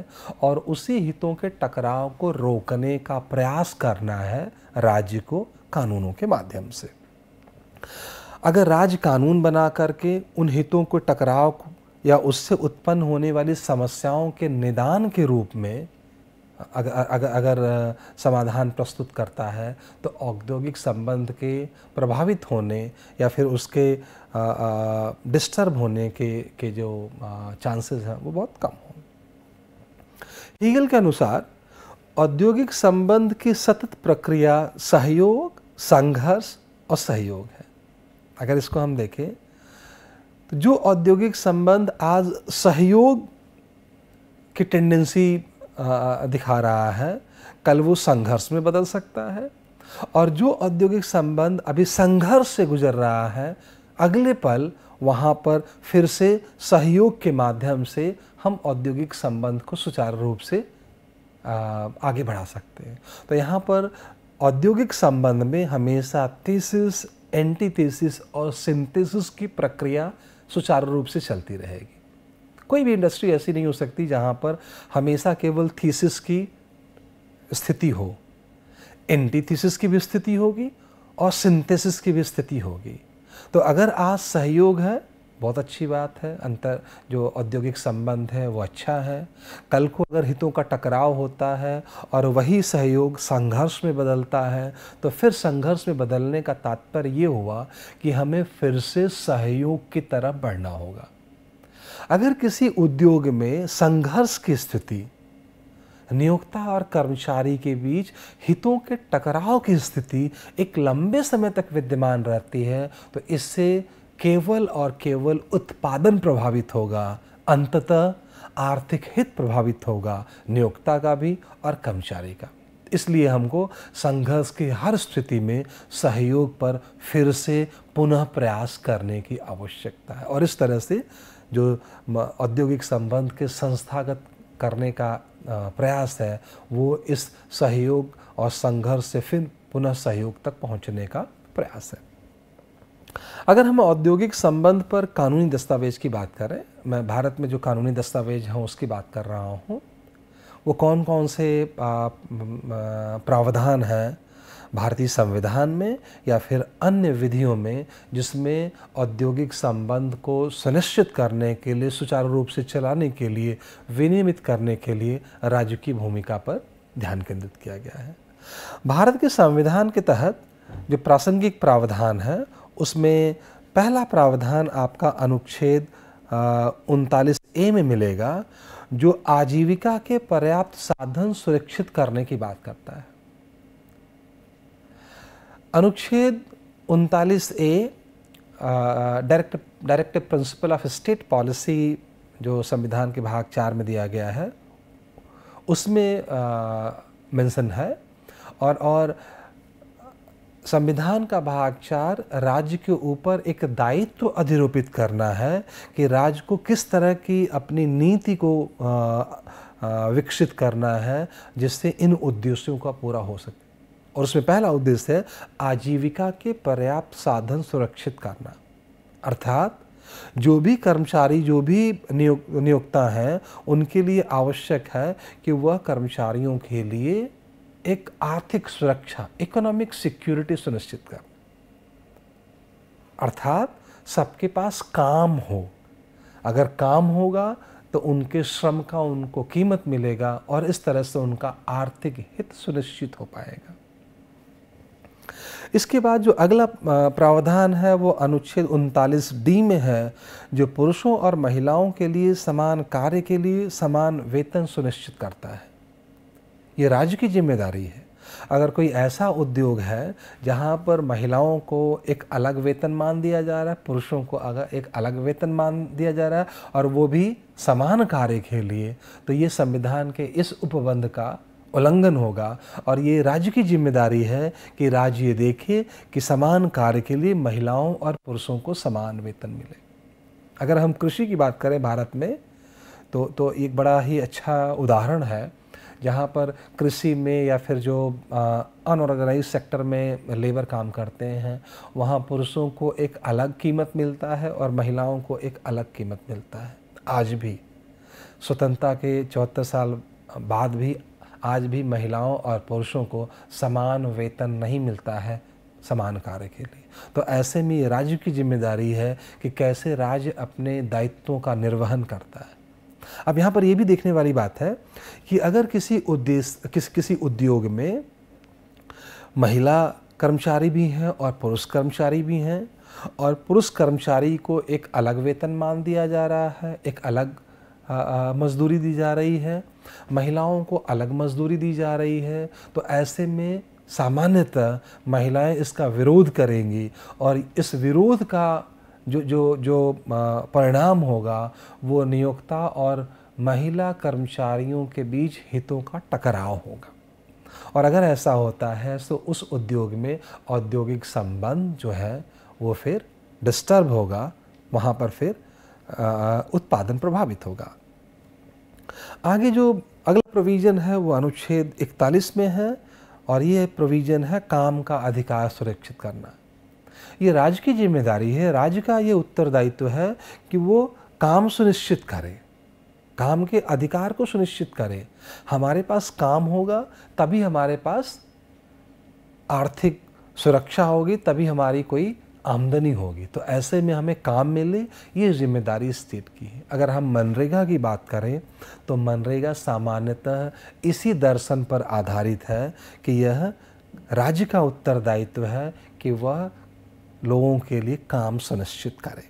और उसी हितों के टकराव को रोकने का प्रयास करना है राज्य को कानूनों के माध्यम से अगर राज्य कानून बना करके उन हितों को टकराव या उससे उत्पन्न होने वाली समस्याओं के निदान के रूप में अगर अगर, अगर समाधान प्रस्तुत करता है तो औद्योगिक संबंध के प्रभावित होने या फिर उसके डिस्टर्ब होने के के जो चांसेस हैं वो बहुत कम हों हीगल के अनुसार औद्योगिक संबंध की सतत प्रक्रिया सहयोग संघर्ष और सहयोग है अगर इसको हम देखें तो जो औद्योगिक संबंध आज सहयोग की टेंडेंसी दिखा रहा है कल वो संघर्ष में बदल सकता है और जो औद्योगिक संबंध अभी संघर्ष से गुजर रहा है अगले पल वहाँ पर फिर से सहयोग के माध्यम से हम औद्योगिक संबंध को सुचारू रूप से आगे बढ़ा सकते हैं तो यहाँ पर औद्योगिक संबंध में हमेशा थीसिस एंटीथीसिस और सिंथेसिस की प्रक्रिया सुचारू रूप से चलती रहेगी कोई भी इंडस्ट्री ऐसी नहीं हो सकती जहाँ पर हमेशा केवल थीसिस की स्थिति हो एंटीथीसिस की भी स्थिति होगी और सिंथेसिस की भी स्थिति होगी तो अगर आज सहयोग है बहुत अच्छी बात है अंतर जो औद्योगिक संबंध है वो अच्छा है कल को अगर हितों का टकराव होता है और वही सहयोग संघर्ष में बदलता है तो फिर संघर्ष में बदलने का तात्पर्य ये हुआ कि हमें फिर से सहयोग की तरफ बढ़ना होगा अगर किसी उद्योग में संघर्ष की स्थिति नियोक्ता और कर्मचारी के बीच हितों के टकराव की स्थिति एक लंबे समय तक विद्यमान रहती है तो इससे केवल और केवल उत्पादन प्रभावित होगा अंततः आर्थिक हित प्रभावित होगा नियोक्ता का भी और कर्मचारी का इसलिए हमको संघर्ष की हर स्थिति में सहयोग पर फिर से पुनः प्रयास करने की आवश्यकता है और इस तरह से जो औद्योगिक संबंध के संस्थागत करने का प्रयास है वो इस सहयोग और संघर्ष से फिर पुनः सहयोग तक पहुंचने का प्रयास है अगर हम औद्योगिक संबंध पर कानूनी दस्तावेज की बात करें मैं भारत में जो कानूनी दस्तावेज हैं उसकी बात कर रहा हूँ वो कौन कौन से प्रावधान हैं भारतीय संविधान में या फिर अन्य विधियों में जिसमें औद्योगिक संबंध को सुनिश्चित करने के लिए सुचारू रूप से चलाने के लिए विनियमित करने के लिए राज्य की भूमिका पर ध्यान केंद्रित किया गया है भारत के संविधान के तहत जो प्रासंगिक प्रावधान है उसमें पहला प्रावधान आपका अनुच्छेद उनतालीस ए में मिलेगा जो आजीविका के पर्याप्त साधन सुरक्षित करने की बात करता है अनुच्छेद उनतालीस A direct directive principle of state policy जो संविधान के भाग चार में दिया गया है उसमें मेंशन है और और संविधान का भाग चार राज्य के ऊपर एक दायित्व तो अधिरोपित करना है कि राज्य को किस तरह की अपनी नीति को विकसित करना है जिससे इन उद्देश्यों का पूरा हो सके और उसमें पहला उद्देश्य है आजीविका के पर्याप्त साधन सुरक्षित करना अर्थात जो भी कर्मचारी जो भी नियोक्ता हैं उनके लिए आवश्यक है कि वह कर्मचारियों के लिए एक आर्थिक सुरक्षा इकोनॉमिक सिक्योरिटी सुनिश्चित कर अर्थात सबके पास काम हो अगर काम होगा तो उनके श्रम का उनको कीमत मिलेगा और इस तरह से उनका आर्थिक हित सुनिश्चित हो पाएगा इसके बाद जो अगला प्रावधान है वो अनुच्छेद उनतालीस डी में है जो पुरुषों और महिलाओं के लिए समान कार्य के लिए समान वेतन सुनिश्चित करता है ये राज्य की जिम्मेदारी है अगर कोई ऐसा उद्योग है जहाँ पर महिलाओं को एक अलग वेतन मान दिया जा रहा है पुरुषों को अगर एक अलग वेतन मान दिया जा रहा है और वो भी समान कार्य के लिए तो ये संविधान के इस उपबंध का उल्लंघन होगा और ये राज्य की जिम्मेदारी है कि राज्य ये देखे कि समान कार्य के लिए महिलाओं और पुरुषों को समान वेतन मिले अगर हम कृषि की बात करें भारत में तो तो एक बड़ा ही अच्छा उदाहरण है जहाँ पर कृषि में या फिर जो अनऑर्गेनाइज सेक्टर में लेबर काम करते हैं वहाँ पुरुषों को एक अलग कीमत मिलता है और महिलाओं को एक अलग कीमत मिलता है आज भी स्वतंत्रता के चौहत्तर साल बाद भी आज भी महिलाओं और पुरुषों को समान वेतन नहीं मिलता है समान कार्य के लिए तो ऐसे में ये राज्य की जिम्मेदारी है कि कैसे राज्य अपने दायित्वों का निर्वहन करता है अब यहाँ पर यह भी देखने वाली बात है कि अगर किसी उद्देश्य किस किसी उद्योग में महिला कर्मचारी भी हैं और पुरुष कर्मचारी भी हैं और पुरुष कर्मचारी को एक अलग वेतन मान दिया जा रहा है एक अलग मजदूरी दी जा रही है महिलाओं को अलग मजदूरी दी जा रही है तो ऐसे में सामान्यतः महिलाएं इसका विरोध करेंगी और इस विरोध का जो जो जो परिणाम होगा वो नियोक्ता और महिला कर्मचारियों के बीच हितों का टकराव होगा और अगर ऐसा होता है तो उस उद्योग में औद्योगिक संबंध जो है वो फिर डिस्टर्ब होगा वहाँ पर फिर उत्पादन प्रभावित होगा आगे जो अगला प्रोविज़न है वो अनुच्छेद 41 में है और ये प्रोविज़न है काम का अधिकार सुरक्षित करना ये राज्य की जिम्मेदारी है राज्य का ये उत्तरदायित्व है कि वो काम सुनिश्चित करे काम के अधिकार को सुनिश्चित करे हमारे पास काम होगा तभी हमारे पास आर्थिक सुरक्षा होगी तभी हमारी कोई आमदनी होगी तो ऐसे में हमें काम मिले ये जिम्मेदारी स्टेट की है अगर हम मनरेगा की बात करें तो मनरेगा सामान्यतः इसी दर्शन पर आधारित है कि यह राज्य का उत्तरदायित्व है कि वह लोगों के लिए काम सुनिश्चित करे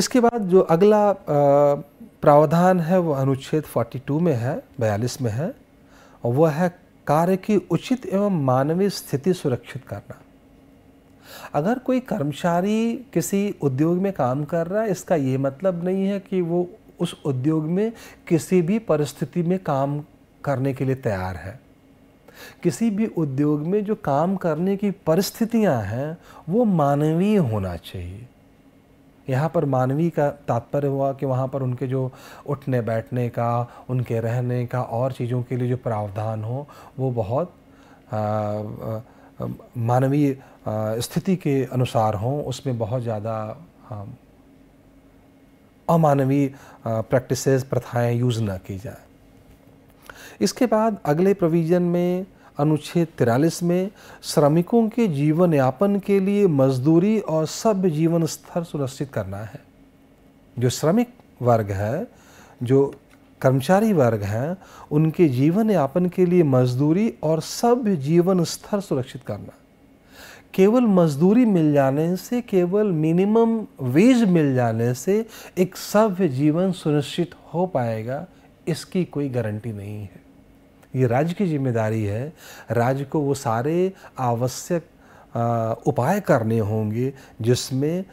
इसके बाद जो अगला प्रावधान है वह अनुच्छेद 42 में है बयालीस में है और वह है कार्य की उचित एवं मानवीय स्थिति सुरक्षित करना अगर कोई कर्मचारी किसी उद्योग में काम कर रहा है इसका ये मतलब नहीं है कि वो उस उद्योग में किसी भी परिस्थिति में काम करने के लिए तैयार है किसी भी उद्योग में जो काम करने की परिस्थितियां हैं वो मानवीय होना चाहिए यहाँ पर मानवीय का तात्पर्य हुआ कि वहाँ पर उनके जो उठने बैठने का उनके रहने का और चीज़ों के लिए जो प्रावधान हो वो बहुत आ, आ, मानवीय स्थिति के अनुसार हों उसमें बहुत ज़्यादा अमानवीय प्रैक्टिसेस प्रथाएं यूज़ ना की जाए इसके बाद अगले प्रोविज़न में अनुच्छेद तिरालीस में श्रमिकों के जीवन यापन के लिए मजदूरी और सब जीवन स्तर सुनिश्चित करना है जो श्रमिक वर्ग है जो कर्मचारी वर्ग हैं उनके जीवन यापन के लिए मजदूरी और सभ्य जीवन स्तर सुरक्षित करना केवल मजदूरी मिल जाने से केवल मिनिमम वेज मिल जाने से एक सभ्य जीवन सुनिश्चित हो पाएगा इसकी कोई गारंटी नहीं है ये राज्य की जिम्मेदारी है राज्य को वो सारे आवश्यक उपाय करने होंगे जिसमें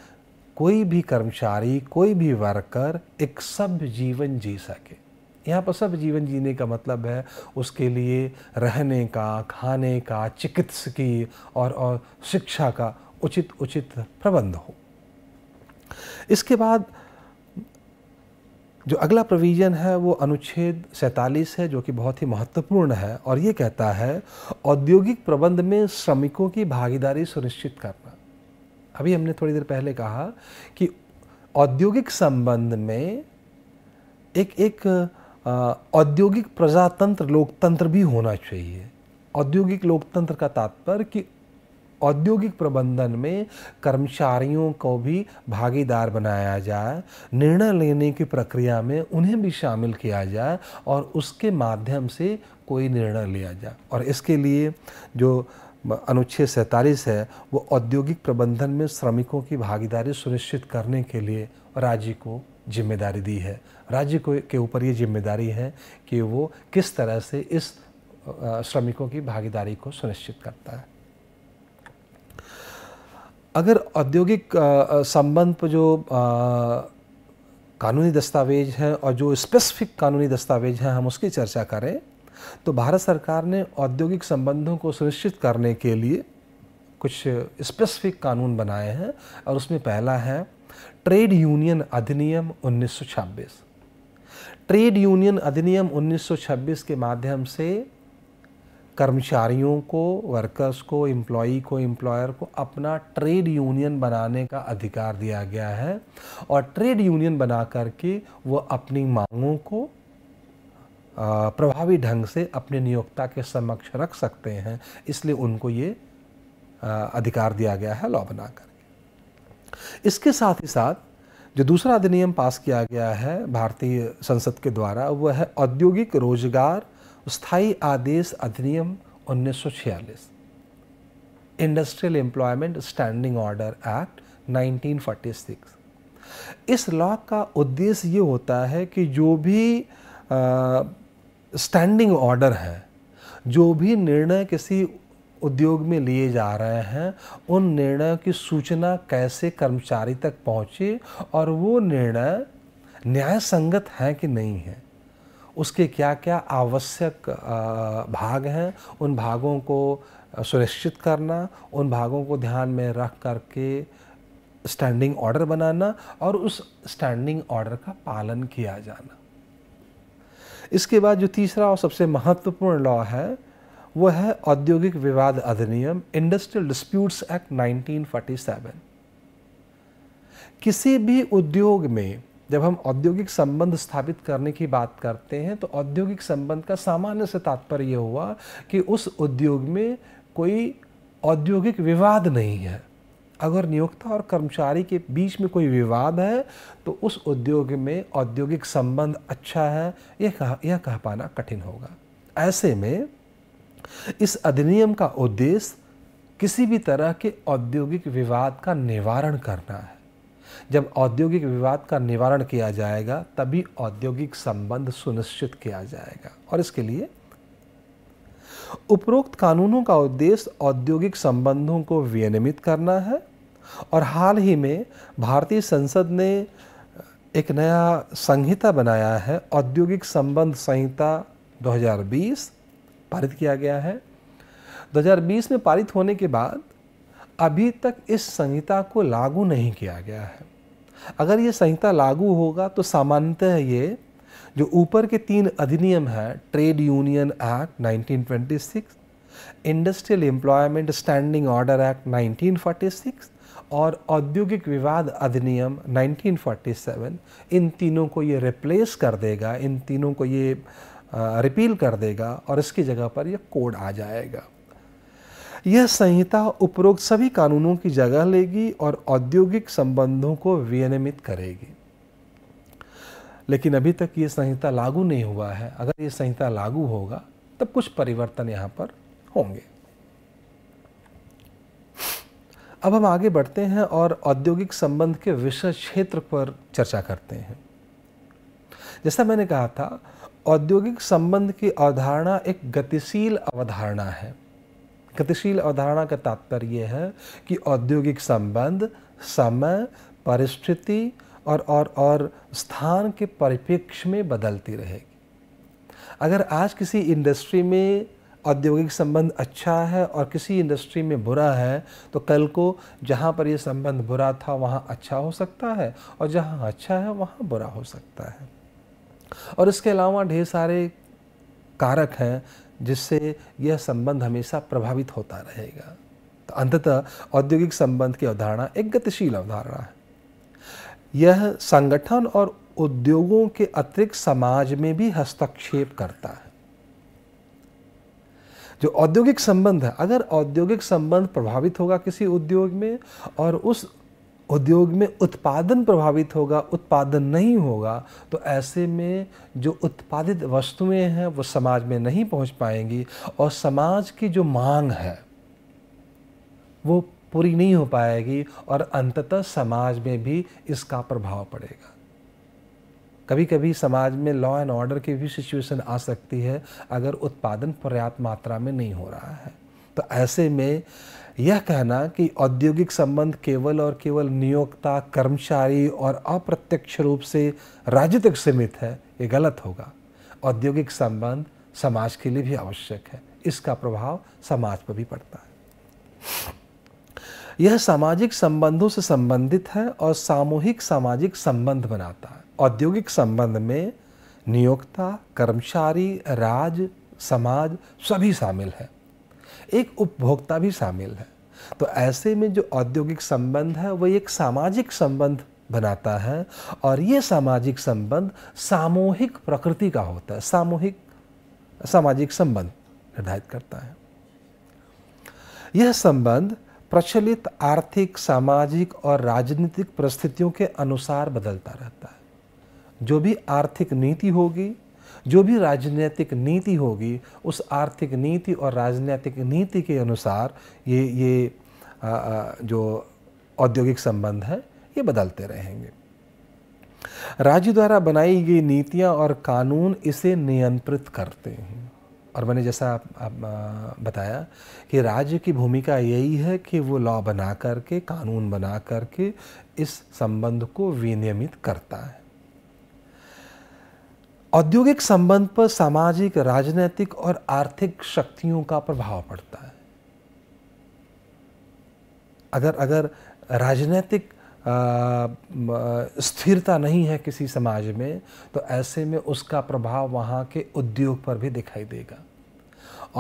कोई भी कर्मचारी कोई भी वर्कर एक सभ्य जीवन जी सके यहाँ पर सब जीवन जीने का मतलब है उसके लिए रहने का खाने का चिकित्सकीय और और शिक्षा का उचित उचित प्रबंध हो इसके बाद जो अगला प्रोविज़न है वो अनुच्छेद सैतालीस है जो कि बहुत ही महत्वपूर्ण है और ये कहता है औद्योगिक प्रबंध में श्रमिकों की भागीदारी सुनिश्चित करना अभी हमने थोड़ी देर पहले कहा कि औद्योगिक संबंध में एक एक औद्योगिक प्रजातंत्र लोकतंत्र भी होना चाहिए औद्योगिक लोकतंत्र का तात्पर्य कि औद्योगिक प्रबंधन में कर्मचारियों को भी भागीदार बनाया जाए निर्णय लेने की प्रक्रिया में उन्हें भी शामिल किया जाए और उसके माध्यम से कोई निर्णय लिया जाए और इसके लिए जो अनुच्छेद सैंतालीस है वो औद्योगिक प्रबंधन में श्रमिकों की भागीदारी सुनिश्चित करने के लिए राज्य को जिम्मेदारी दी है राज्य को के ऊपर ये जिम्मेदारी है कि वो किस तरह से इस श्रमिकों की भागीदारी को सुनिश्चित करता है अगर औद्योगिक संबंध पर जो कानूनी दस्तावेज हैं और जो स्पेसिफिक कानूनी दस्तावेज हैं हम उसकी चर्चा करें तो भारत सरकार ने औद्योगिक संबंधों को सुनिश्चित करने के लिए कुछ स्पेसिफिक कानून बनाए हैं और उसमें पहला है ट्रेड यूनियन अधिनियम 1926 ट्रेड यूनियन अधिनियम 1926 के माध्यम से कर्मचारियों को वर्कर्स को एम्प्लॉई को एम्प्लॉयर को अपना ट्रेड यूनियन बनाने का अधिकार दिया गया है और ट्रेड यूनियन बना करके वो अपनी मांगों को प्रभावी ढंग से अपने नियोक्ता के समक्ष रख सकते हैं इसलिए उनको ये अधिकार दिया गया है लॉ बना करके इसके साथ ही साथ जो दूसरा अधिनियम पास किया गया है भारतीय संसद के द्वारा वह है औद्योगिक रोजगार स्थायी आदेश अधिनियम 1946 industrial employment standing order act 1946 इस लॉ का उद्देश्य ये होता है कि जो भी स्टैंडिंग ऑर्डर है जो भी निर्णय किसी उद्योग में लिए जा रहे हैं उन निर्णयों की सूचना कैसे कर्मचारी तक पहुँचे और वो निर्णय न्याय संगत हैं कि नहीं है उसके क्या क्या आवश्यक भाग हैं उन भागों को सुनिश्चित करना उन भागों को ध्यान में रख करके स्टैंडिंग ऑर्डर बनाना और उस स्टैंडिंग ऑर्डर का पालन किया जाना इसके बाद जो तीसरा और सबसे महत्वपूर्ण लॉ है वो है औद्योगिक विवाद अधिनियम इंडस्ट्रियल डिस्प्यूट्स एक्ट 1947 किसी भी उद्योग में जब हम औद्योगिक संबंध स्थापित करने की बात करते हैं तो औद्योगिक संबंध का सामान्य से तात्पर्य यह हुआ कि उस उद्योग में कोई औद्योगिक विवाद नहीं है अगर नियोक्ता और कर्मचारी के बीच में कोई विवाद है तो उस उद्योग में औद्योगिक संबंध अच्छा है यह कह यह कह पाना कठिन होगा ऐसे में इस अधिनियम का उद्देश्य किसी भी तरह के औद्योगिक विवाद का निवारण करना है जब औद्योगिक विवाद का निवारण किया जाएगा तभी औद्योगिक संबंध सुनिश्चित किया जाएगा और इसके लिए उपरोक्त कानूनों का उद्देश्य औद्योगिक संबंधों को विनियमित करना है और हाल ही में भारतीय संसद ने एक नया संहिता बनाया है औद्योगिक संबंध संहिता 2020 पारित किया गया है 2020 में पारित होने के बाद अभी तक इस संहिता को लागू नहीं किया गया है अगर ये संहिता लागू होगा तो सामान्यतः ये जो ऊपर के तीन अधिनियम हैं trade union act 1926, industrial employment standing order act 1946 और औद्योगिक विवाद अधिनियम 1947 इन तीनों को ये रिप्लेस कर देगा इन तीनों को ये रिपील कर देगा और इसकी जगह पर यह कोड आ जाएगा यह संहिता उपरोक्त सभी कानूनों की जगह लेगी और औद्योगिक संबंधों को विनियमित करेगी लेकिन अभी तक ये संहिता लागू नहीं हुआ है अगर ये संहिता लागू होगा तब कुछ परिवर्तन यहाँ पर होंगे अब हम आगे बढ़ते हैं और औद्योगिक संबंध के विषय क्षेत्र पर चर्चा करते हैं जैसा मैंने कहा था औद्योगिक संबंध की अवधारणा एक गतिशील अवधारणा है गतिशील अवधारणा का तात्पर्य है कि औद्योगिक संबंध समय परिस्थिति और और और स्थान के परिप्रेक्ष्य में बदलती रहेगी अगर आज किसी इंडस्ट्री में औद्योगिक संबंध अच्छा है और किसी इंडस्ट्री में बुरा है तो कल को जहाँ पर यह संबंध बुरा था वहाँ अच्छा हो सकता है और जहाँ अच्छा है वहाँ बुरा हो सकता है और इसके अलावा ढेर सारे कारक हैं जिससे यह संबंध हमेशा प्रभावित होता रहेगा तो अंततः औद्योगिक संबंध की अवधारणा एक गतिशील अवधारणा है यह संगठन और उद्योगों के अतिरिक्त समाज में भी हस्तक्षेप करता है जो औद्योगिक संबंध है अगर औद्योगिक संबंध प्रभावित होगा किसी उद्योग में और उस उद्योग में उत्पादन प्रभावित होगा उत्पादन नहीं होगा तो ऐसे में जो उत्पादित वस्तुएं हैं वो समाज में नहीं पहुंच पाएंगी और समाज की जो मांग है वो पूरी नहीं हो पाएगी और अंततः समाज में भी इसका प्रभाव पड़ेगा कभी कभी समाज में लॉ एंड ऑर्डर की भी सिचुएशन आ सकती है अगर उत्पादन पर्याप्त मात्रा में नहीं हो रहा है तो ऐसे में यह कहना कि औद्योगिक संबंध केवल और केवल नियोक्ता कर्मचारी और अप्रत्यक्ष रूप से राज्य तक सीमित है ये गलत होगा औद्योगिक संबंध समाज के लिए भी आवश्यक है इसका प्रभाव समाज पर भी पड़ता है यह सामाजिक संबंधों से संबंधित है और सामूहिक सामाजिक संबंध बनाता है औद्योगिक संबंध में नियोक्ता कर्मचारी राज समाज सभी शामिल है एक उपभोक्ता भी शामिल है तो ऐसे में जो औद्योगिक संबंध है वह एक सामाजिक संबंध बनाता है और ये सामाजिक संबंध सामूहिक प्रकृति का होता है सामूहिक सामाजिक संबंध निर्धारित करता है यह संबंध प्रचलित आर्थिक सामाजिक और राजनीतिक परिस्थितियों के अनुसार बदलता रहता है जो भी आर्थिक नीति होगी जो भी राजनीतिक नीति होगी उस आर्थिक नीति और राजनीतिक नीति के अनुसार ये ये आ, आ, जो औद्योगिक संबंध है ये बदलते रहेंगे राज्य द्वारा बनाई गई नीतियाँ और कानून इसे नियंत्रित करते हैं और मैंने जैसा आप, आप बताया कि राज्य की भूमिका यही है कि वो लॉ बना करके कानून बना करके इस संबंध को विनियमित करता है औद्योगिक संबंध पर सामाजिक राजनैतिक और आर्थिक शक्तियों का प्रभाव पड़ता है अगर अगर राजनैतिक स्थिरता नहीं है किसी समाज में तो ऐसे में उसका प्रभाव वहाँ के उद्योग पर भी दिखाई देगा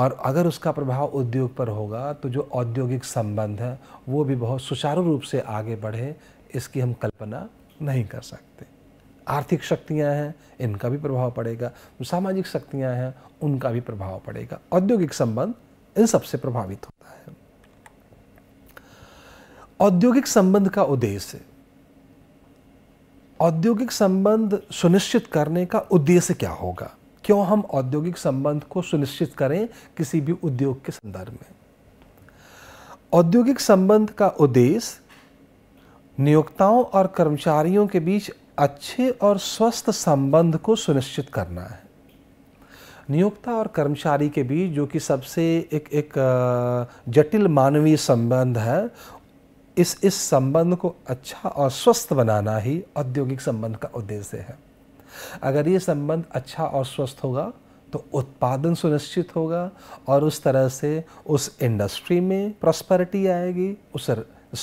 और अगर उसका प्रभाव उद्योग पर होगा तो जो औद्योगिक संबंध है वो भी बहुत सुचारू रूप से आगे बढ़े इसकी हम कल्पना नहीं कर सकते आर्थिक शक्तियाँ हैं इनका भी प्रभाव पड़ेगा सामाजिक शक्तियाँ हैं उनका भी प्रभाव पड़ेगा औद्योगिक संबंध इन सबसे प्रभावित होता है औद्योगिक संबंध का उद्देश्य औद्योगिक संबंध सुनिश्चित करने का उद्देश्य क्या होगा क्यों हम औद्योगिक संबंध को सुनिश्चित करें किसी भी उद्योग के संदर्भ में औद्योगिक संबंध का उद्देश्य नियोक्ताओं और कर्मचारियों के बीच अच्छे और स्वस्थ संबंध को सुनिश्चित करना है नियोक्ता और कर्मचारी के बीच जो कि सबसे एक एक जटिल मानवीय संबंध है इस इस संबंध को अच्छा और स्वस्थ बनाना ही औद्योगिक संबंध का उद्देश्य है अगर ये संबंध अच्छा और स्वस्थ होगा तो उत्पादन सुनिश्चित होगा और उस तरह से उस इंडस्ट्री में प्रॉस्पेरिटी आएगी उस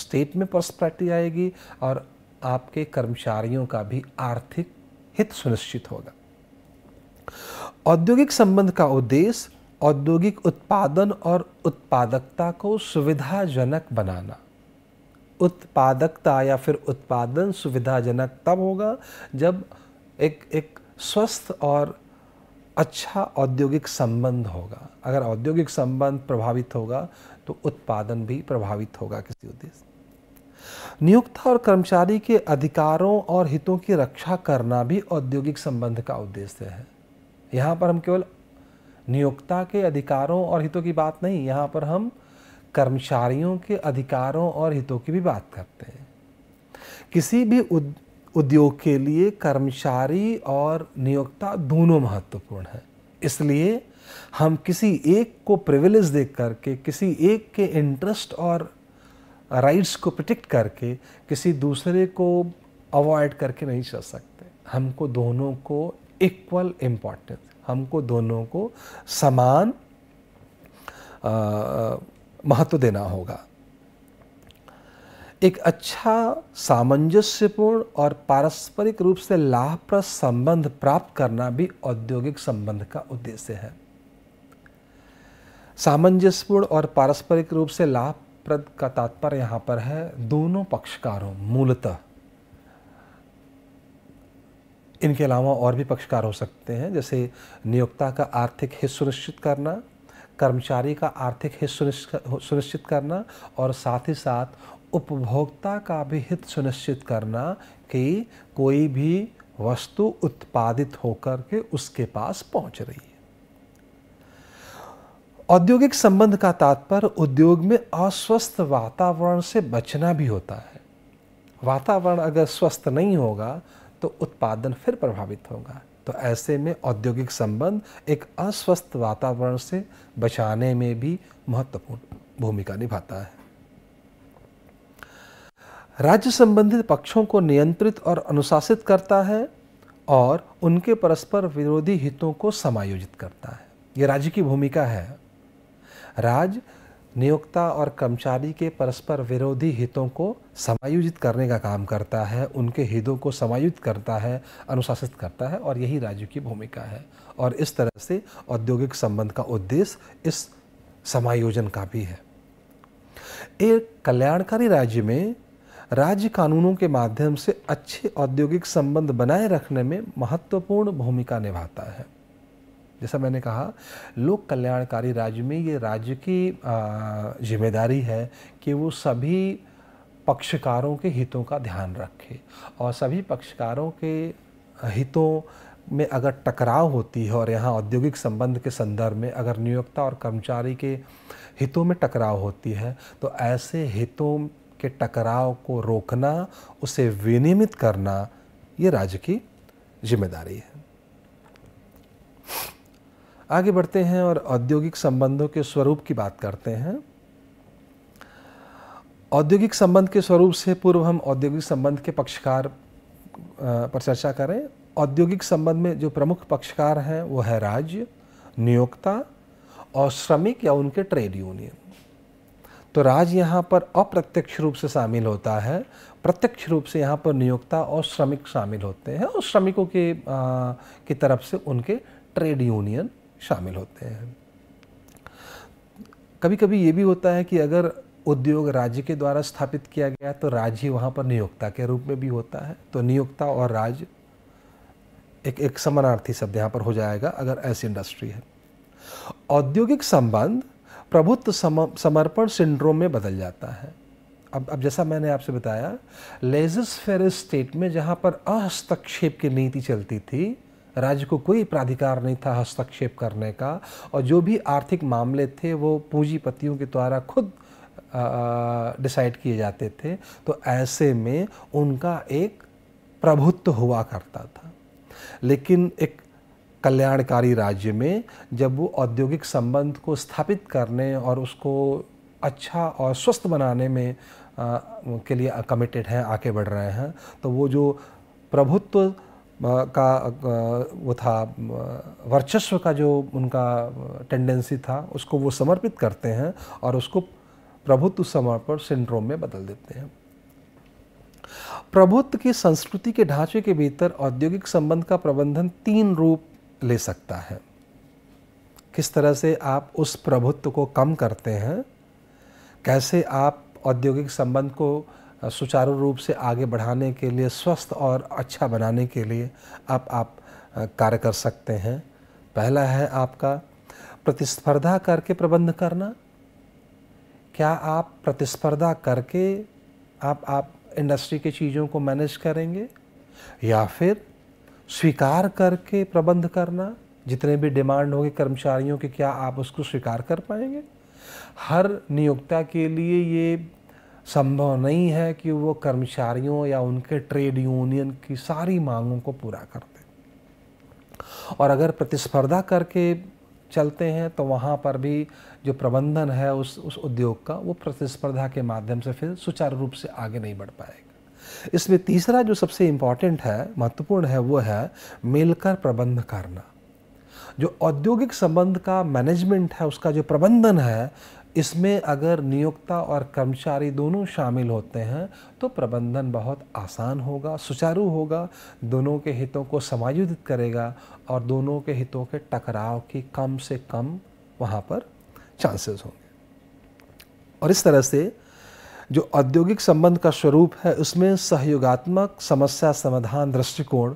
स्टेट में प्रॉस्पेरिटी आएगी और आपके कर्मचारियों का भी आर्थिक हित सुनिश्चित होगा औद्योगिक संबंध का उद्देश्य औद्योगिक उत्पादन और उत्पादकता को सुविधाजनक बनाना उत्पादकता या फिर उत्पादन सुविधाजनक तब होगा जब एक एक स्वस्थ और अच्छा औद्योगिक संबंध होगा अगर औद्योगिक संबंध प्रभावित होगा तो उत्पादन भी प्रभावित होगा किसी उद्देश्य नियोक्ता और कर्मचारी के अधिकारों और हितों की रक्षा करना भी औद्योगिक संबंध का उद्देश्य है यहाँ पर हम केवल नियोक्ता के अधिकारों और हितों की बात नहीं यहाँ पर हम कर्मचारियों के अधिकारों और हितों की भी बात करते हैं किसी भी उद्योग के लिए कर्मचारी और नियोक्ता दोनों महत्वपूर्ण हैं इसलिए हम किसी एक को प्रिविलेज देख करके किसी एक के इंटरेस्ट और राइट्स को प्रोटेक्ट करके किसी दूसरे को अवॉइड करके नहीं चल सकते हमको दोनों को इक्वल इम्पॉर्टेंस हमको दोनों को समान महत्व देना होगा एक अच्छा सामंजस्यपूर्ण और पारस्परिक रूप से लाभप्रद संबंध प्राप्त करना भी औद्योगिक संबंध का उद्देश्य है सामंजस्यपूर्ण और पारस्परिक रूप से लाभ प्रद का तात्पर्य यहां पर है दोनों पक्षकारों मूलतः इनके अलावा और भी पक्षकार हो सकते हैं जैसे नियोक्ता का आर्थिक हित सुनिश्चित करना कर्मचारी का आर्थिक हित सुनिश्चित करना और साथ ही साथ उपभोक्ता का भी हित सुनिश्चित करना कि कोई भी वस्तु उत्पादित होकर के उसके पास पहुंच रही है औद्योगिक संबंध का तात्पर्य उद्योग में अस्वस्थ वातावरण से बचना भी होता है वातावरण अगर स्वस्थ नहीं होगा तो उत्पादन फिर प्रभावित होगा तो ऐसे में औद्योगिक संबंध एक अस्वस्थ वातावरण से बचाने में भी महत्वपूर्ण भूमिका निभाता है राज्य संबंधित पक्षों को नियंत्रित और अनुशासित करता है और उनके परस्पर विरोधी हितों को समायोजित करता है ये राज्य की भूमिका है राज नियोक्ता और कर्मचारी के परस्पर विरोधी हितों को समायोजित करने का काम करता है उनके हितों को समायोजित करता है अनुशासित करता है और यही राज्य की भूमिका है और इस तरह से औद्योगिक संबंध का उद्देश्य इस समायोजन का भी है एक कल्याणकारी राज्य में राज्य कानूनों के माध्यम से अच्छे औद्योगिक संबंध बनाए रखने में महत्वपूर्ण भूमिका निभाता है जैसा मैंने कहा लोक कल्याणकारी राज्य में ये राज्य की जिम्मेदारी है कि वो सभी पक्षकारों के हितों का ध्यान रखे और सभी पक्षकारों के हितों में अगर टकराव होती है और यहाँ औद्योगिक संबंध के संदर्भ में अगर नियोक्ता और कर्मचारी के हितों में टकराव होती है तो ऐसे हितों के टकराव को रोकना उसे विनियमित करना ये राज्य की जिम्मेदारी है आगे बढ़ते हैं और औद्योगिक संबंधों के स्वरूप की बात करते हैं औद्योगिक संबंध के स्वरूप से पूर्व हम औद्योगिक संबंध के पक्षकार पर चर्चा करें औद्योगिक संबंध में जो प्रमुख पक्षकार हैं वो है राज्य नियोक्ता और श्रमिक या उनके ट्रेड यूनियन तो राज यहाँ पर अप्रत्यक्ष रूप से शामिल होता है प्रत्यक्ष रूप से यहाँ पर नियोक्ता और श्रमिक शामिल होते हैं और श्रमिकों के आ, की तरफ से उनके ट्रेड यूनियन शामिल होते हैं कभी कभी ये भी होता है कि अगर उद्योग राज्य के द्वारा स्थापित किया गया तो राज्य ही वहाँ पर नियोक्ता के रूप में भी होता है तो नियोक्ता और राज्य एक एक समानार्थी शब्द यहाँ पर हो जाएगा अगर ऐसी इंडस्ट्री है औद्योगिक संबंध प्रभुत्व समर्पण सिंड्रोम में बदल जाता है अब अब जैसा मैंने आपसे बताया लेजस फेर स्टेट में जहाँ पर अहस्तक्षेप की नीति चलती थी राज्य को कोई प्राधिकार नहीं था हस्तक्षेप करने का और जो भी आर्थिक मामले थे वो पूंजीपतियों के द्वारा खुद डिसाइड किए जाते थे तो ऐसे में उनका एक प्रभुत्व हुआ करता था लेकिन एक कल्याणकारी राज्य में जब वो औद्योगिक संबंध को स्थापित करने और उसको अच्छा और स्वस्थ बनाने में आ, के लिए कमिटेड हैं आगे बढ़ रहे हैं तो वो जो प्रभुत्व का वो था वर्चस्व का जो उनका टेंडेंसी था उसको वो समर्पित करते हैं और उसको प्रभुत्व समर्पण सिंड्रोम में बदल देते हैं प्रभुत्व की संस्कृति के ढांचे के भीतर औद्योगिक संबंध का प्रबंधन तीन रूप ले सकता है किस तरह से आप उस प्रभुत्व को कम करते हैं कैसे आप औद्योगिक संबंध को सुचारू रूप से आगे बढ़ाने के लिए स्वस्थ और अच्छा बनाने के लिए आप आप कार्य कर सकते हैं पहला है आपका प्रतिस्पर्धा करके प्रबंध करना क्या आप प्रतिस्पर्धा करके आप आप इंडस्ट्री के चीज़ों को मैनेज करेंगे या फिर स्वीकार करके प्रबंध करना जितने भी डिमांड होंगे कर्मचारियों के क्या आप उसको स्वीकार कर पाएंगे हर नियोक्ता के लिए ये संभव नहीं है कि वो कर्मचारियों या उनके ट्रेड यूनियन की सारी मांगों को पूरा कर दें और अगर प्रतिस्पर्धा करके चलते हैं तो वहाँ पर भी जो प्रबंधन है उस उस उद्योग का वो प्रतिस्पर्धा के माध्यम से फिर सुचारू रूप से आगे नहीं बढ़ पाएगा इसमें तीसरा जो सबसे इम्पॉर्टेंट है महत्वपूर्ण है वो है मिलकर प्रबंध करना जो औद्योगिक संबंध का मैनेजमेंट है उसका जो प्रबंधन है इसमें अगर नियोक्ता और कर्मचारी दोनों शामिल होते हैं तो प्रबंधन बहुत आसान होगा सुचारू होगा दोनों के हितों को समायोजित करेगा और दोनों के हितों के टकराव की कम से कम वहाँ पर चांसेस होंगे और इस तरह से जो औद्योगिक संबंध का स्वरूप है उसमें सहयोगात्मक समस्या समाधान दृष्टिकोण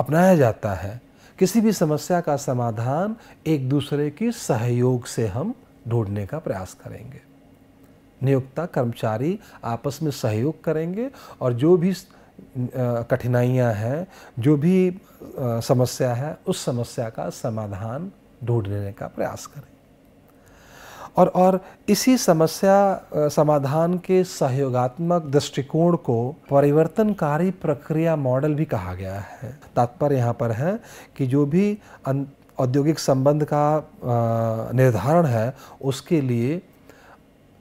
अपनाया जाता है किसी भी समस्या का समाधान एक दूसरे की सहयोग से हम ढूंढने का प्रयास करेंगे नियोक्ता कर्मचारी आपस में सहयोग करेंगे और जो भी कठिनाइयां हैं जो भी समस्या है उस समस्या का समाधान ढूंढने का प्रयास करें और और इसी समस्या समाधान के सहयोगात्मक दृष्टिकोण को परिवर्तनकारी प्रक्रिया मॉडल भी कहा गया है तात्पर्य यहाँ पर है कि जो भी औद्योगिक संबंध का निर्धारण है उसके लिए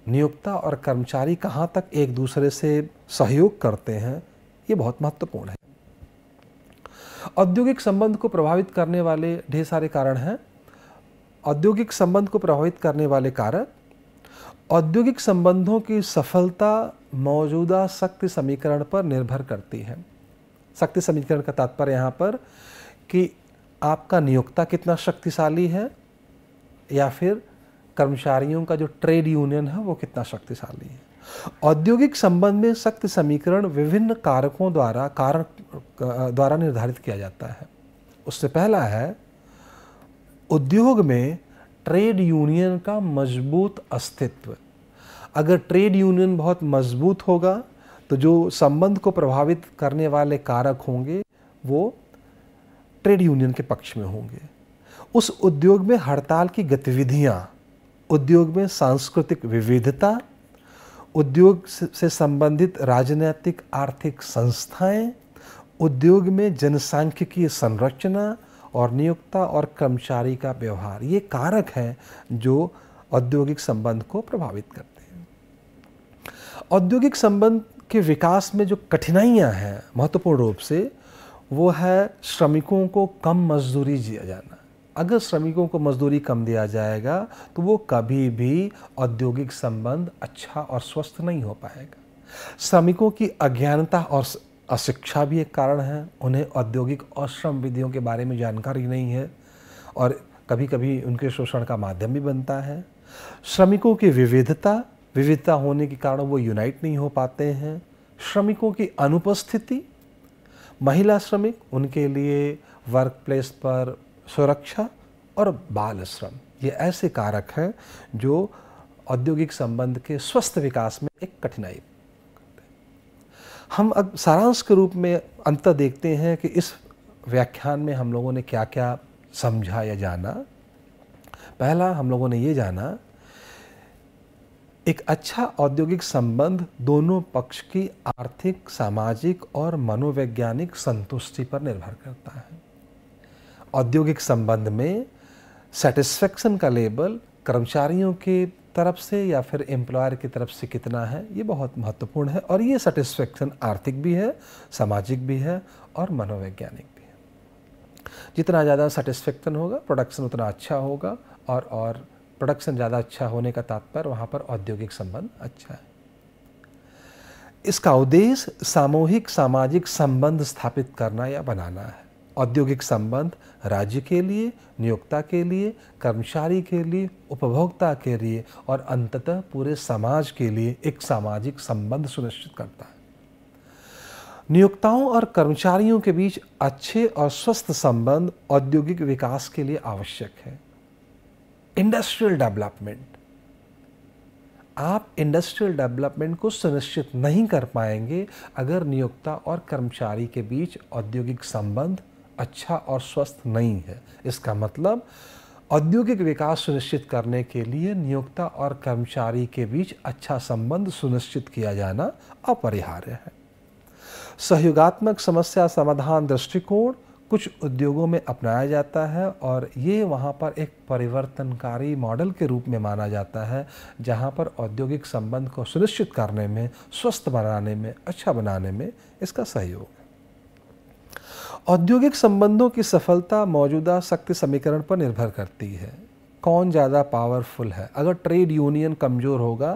नियोक्ता और कर्मचारी कहाँ तक एक दूसरे से सहयोग करते हैं ये बहुत महत्वपूर्ण है औद्योगिक संबंध को प्रभावित करने वाले ढेर सारे कारण हैं औद्योगिक संबंध को प्रभावित करने वाले कारक औद्योगिक संबंधों की सफलता मौजूदा शक्ति समीकरण पर निर्भर करती है शक्ति समीकरण का तात्पर्य यहाँ पर कि आपका नियोक्ता कितना शक्तिशाली है या फिर कर्मचारियों का जो ट्रेड यूनियन है वो कितना शक्तिशाली है औद्योगिक संबंध में सख्त समीकरण विभिन्न कारकों द्वारा कारण द्वारा निर्धारित किया जाता है उससे पहला है उद्योग में ट्रेड यूनियन का मजबूत अस्तित्व अगर ट्रेड यूनियन बहुत मजबूत होगा तो जो संबंध को प्रभावित करने वाले कारक होंगे वो ट्रेड यूनियन के पक्ष में होंगे उस उद्योग में हड़ताल की गतिविधियाँ उद्योग में सांस्कृतिक विविधता उद्योग से संबंधित राजनैतिक आर्थिक संस्थाएं, उद्योग में जनसांख्यिकीय संरचना और नियोक्ता और कर्मचारी का व्यवहार ये कारक हैं जो औद्योगिक संबंध को प्रभावित करते हैं औद्योगिक संबंध के विकास में जो कठिनाइयां हैं महत्वपूर्ण रूप से वो है श्रमिकों को कम मजदूरी दिया जाना अगर श्रमिकों को मजदूरी कम दिया जाएगा तो वो कभी भी औद्योगिक संबंध अच्छा और स्वस्थ नहीं हो पाएगा श्रमिकों की अज्ञानता और अशिक्षा भी एक कारण है उन्हें औद्योगिक और श्रम विधियों के बारे में जानकारी नहीं है और कभी कभी उनके शोषण का माध्यम भी बनता है श्रमिकों की विविधता विविधता होने के कारण वो यूनाइट नहीं हो पाते हैं श्रमिकों की अनुपस्थिति महिला श्रमिक उनके लिए वर्क प्लेस पर सुरक्षा और बाल श्रम ये ऐसे कारक हैं जो औद्योगिक संबंध के स्वस्थ विकास में एक कठिनाई हम अब सारांश के रूप में अंतर देखते हैं कि इस व्याख्यान में हम लोगों ने क्या क्या समझा या जाना पहला हम लोगों ने ये जाना एक अच्छा औद्योगिक संबंध दोनों पक्ष की आर्थिक सामाजिक और मनोवैज्ञानिक संतुष्टि पर निर्भर करता है औद्योगिक संबंध में सेटिस्फेक्शन का लेबल कर्मचारियों के तरफ से या फिर एम्प्लॉयर की तरफ से कितना है ये बहुत महत्वपूर्ण है और ये सेटिस्फेक्शन आर्थिक भी है सामाजिक भी है और मनोवैज्ञानिक भी है जितना ज़्यादा सेटिस्फेक्शन होगा प्रोडक्शन उतना अच्छा होगा और और प्रोडक्शन ज़्यादा अच्छा होने का तात्पर्य वहाँ पर औद्योगिक संबंध अच्छा है इसका उद्देश्य सामूहिक सामाजिक संबंध स्थापित करना या बनाना है औद्योगिक संबंध राज्य के लिए नियोक्ता के लिए कर्मचारी के लिए उपभोक्ता के लिए और अंततः पूरे समाज के लिए एक सामाजिक संबंध सुनिश्चित करता है नियोक्ताओं और कर्मचारियों के बीच अच्छे और स्वस्थ संबंध औद्योगिक विकास के लिए आवश्यक है इंडस्ट्रियल डेवलपमेंट आप इंडस्ट्रियल डेवलपमेंट को सुनिश्चित नहीं कर पाएंगे अगर नियोक्ता और कर्मचारी के बीच औद्योगिक संबंध अच्छा और स्वस्थ नहीं है इसका मतलब औद्योगिक विकास सुनिश्चित करने के लिए नियोक्ता और कर्मचारी के बीच अच्छा संबंध सुनिश्चित किया जाना अपरिहार्य है सहयोगात्मक समस्या समाधान दृष्टिकोण कुछ उद्योगों में अपनाया जाता है और ये वहाँ पर एक परिवर्तनकारी मॉडल के रूप में माना जाता है जहाँ पर औद्योगिक संबंध को सुनिश्चित करने में स्वस्थ बनाने में अच्छा बनाने में इसका सहयोग है औद्योगिक संबंधों की सफलता मौजूदा शक्ति समीकरण पर निर्भर करती है कौन ज़्यादा पावरफुल है अगर ट्रेड यूनियन कमज़ोर होगा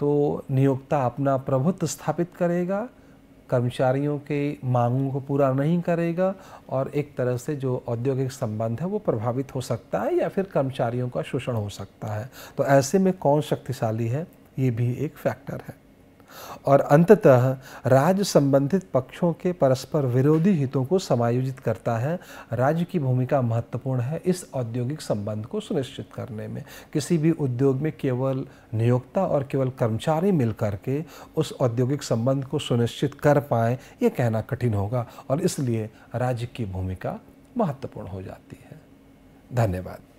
तो नियोक्ता अपना प्रभुत्व स्थापित करेगा कर्मचारियों के मांगों को पूरा नहीं करेगा और एक तरह से जो औद्योगिक संबंध है वो प्रभावित हो सकता है या फिर कर्मचारियों का शोषण हो सकता है तो ऐसे में कौन शक्तिशाली है ये भी एक फैक्टर है और अंततः राज्य संबंधित पक्षों के परस्पर विरोधी हितों को समायोजित करता है राज्य की भूमिका महत्वपूर्ण है इस औद्योगिक संबंध को सुनिश्चित करने में किसी भी उद्योग में केवल नियोक्ता और केवल कर्मचारी मिलकर के उस औद्योगिक संबंध को सुनिश्चित कर पाए ये कहना कठिन होगा और इसलिए राज्य की भूमिका महत्वपूर्ण हो जाती है धन्यवाद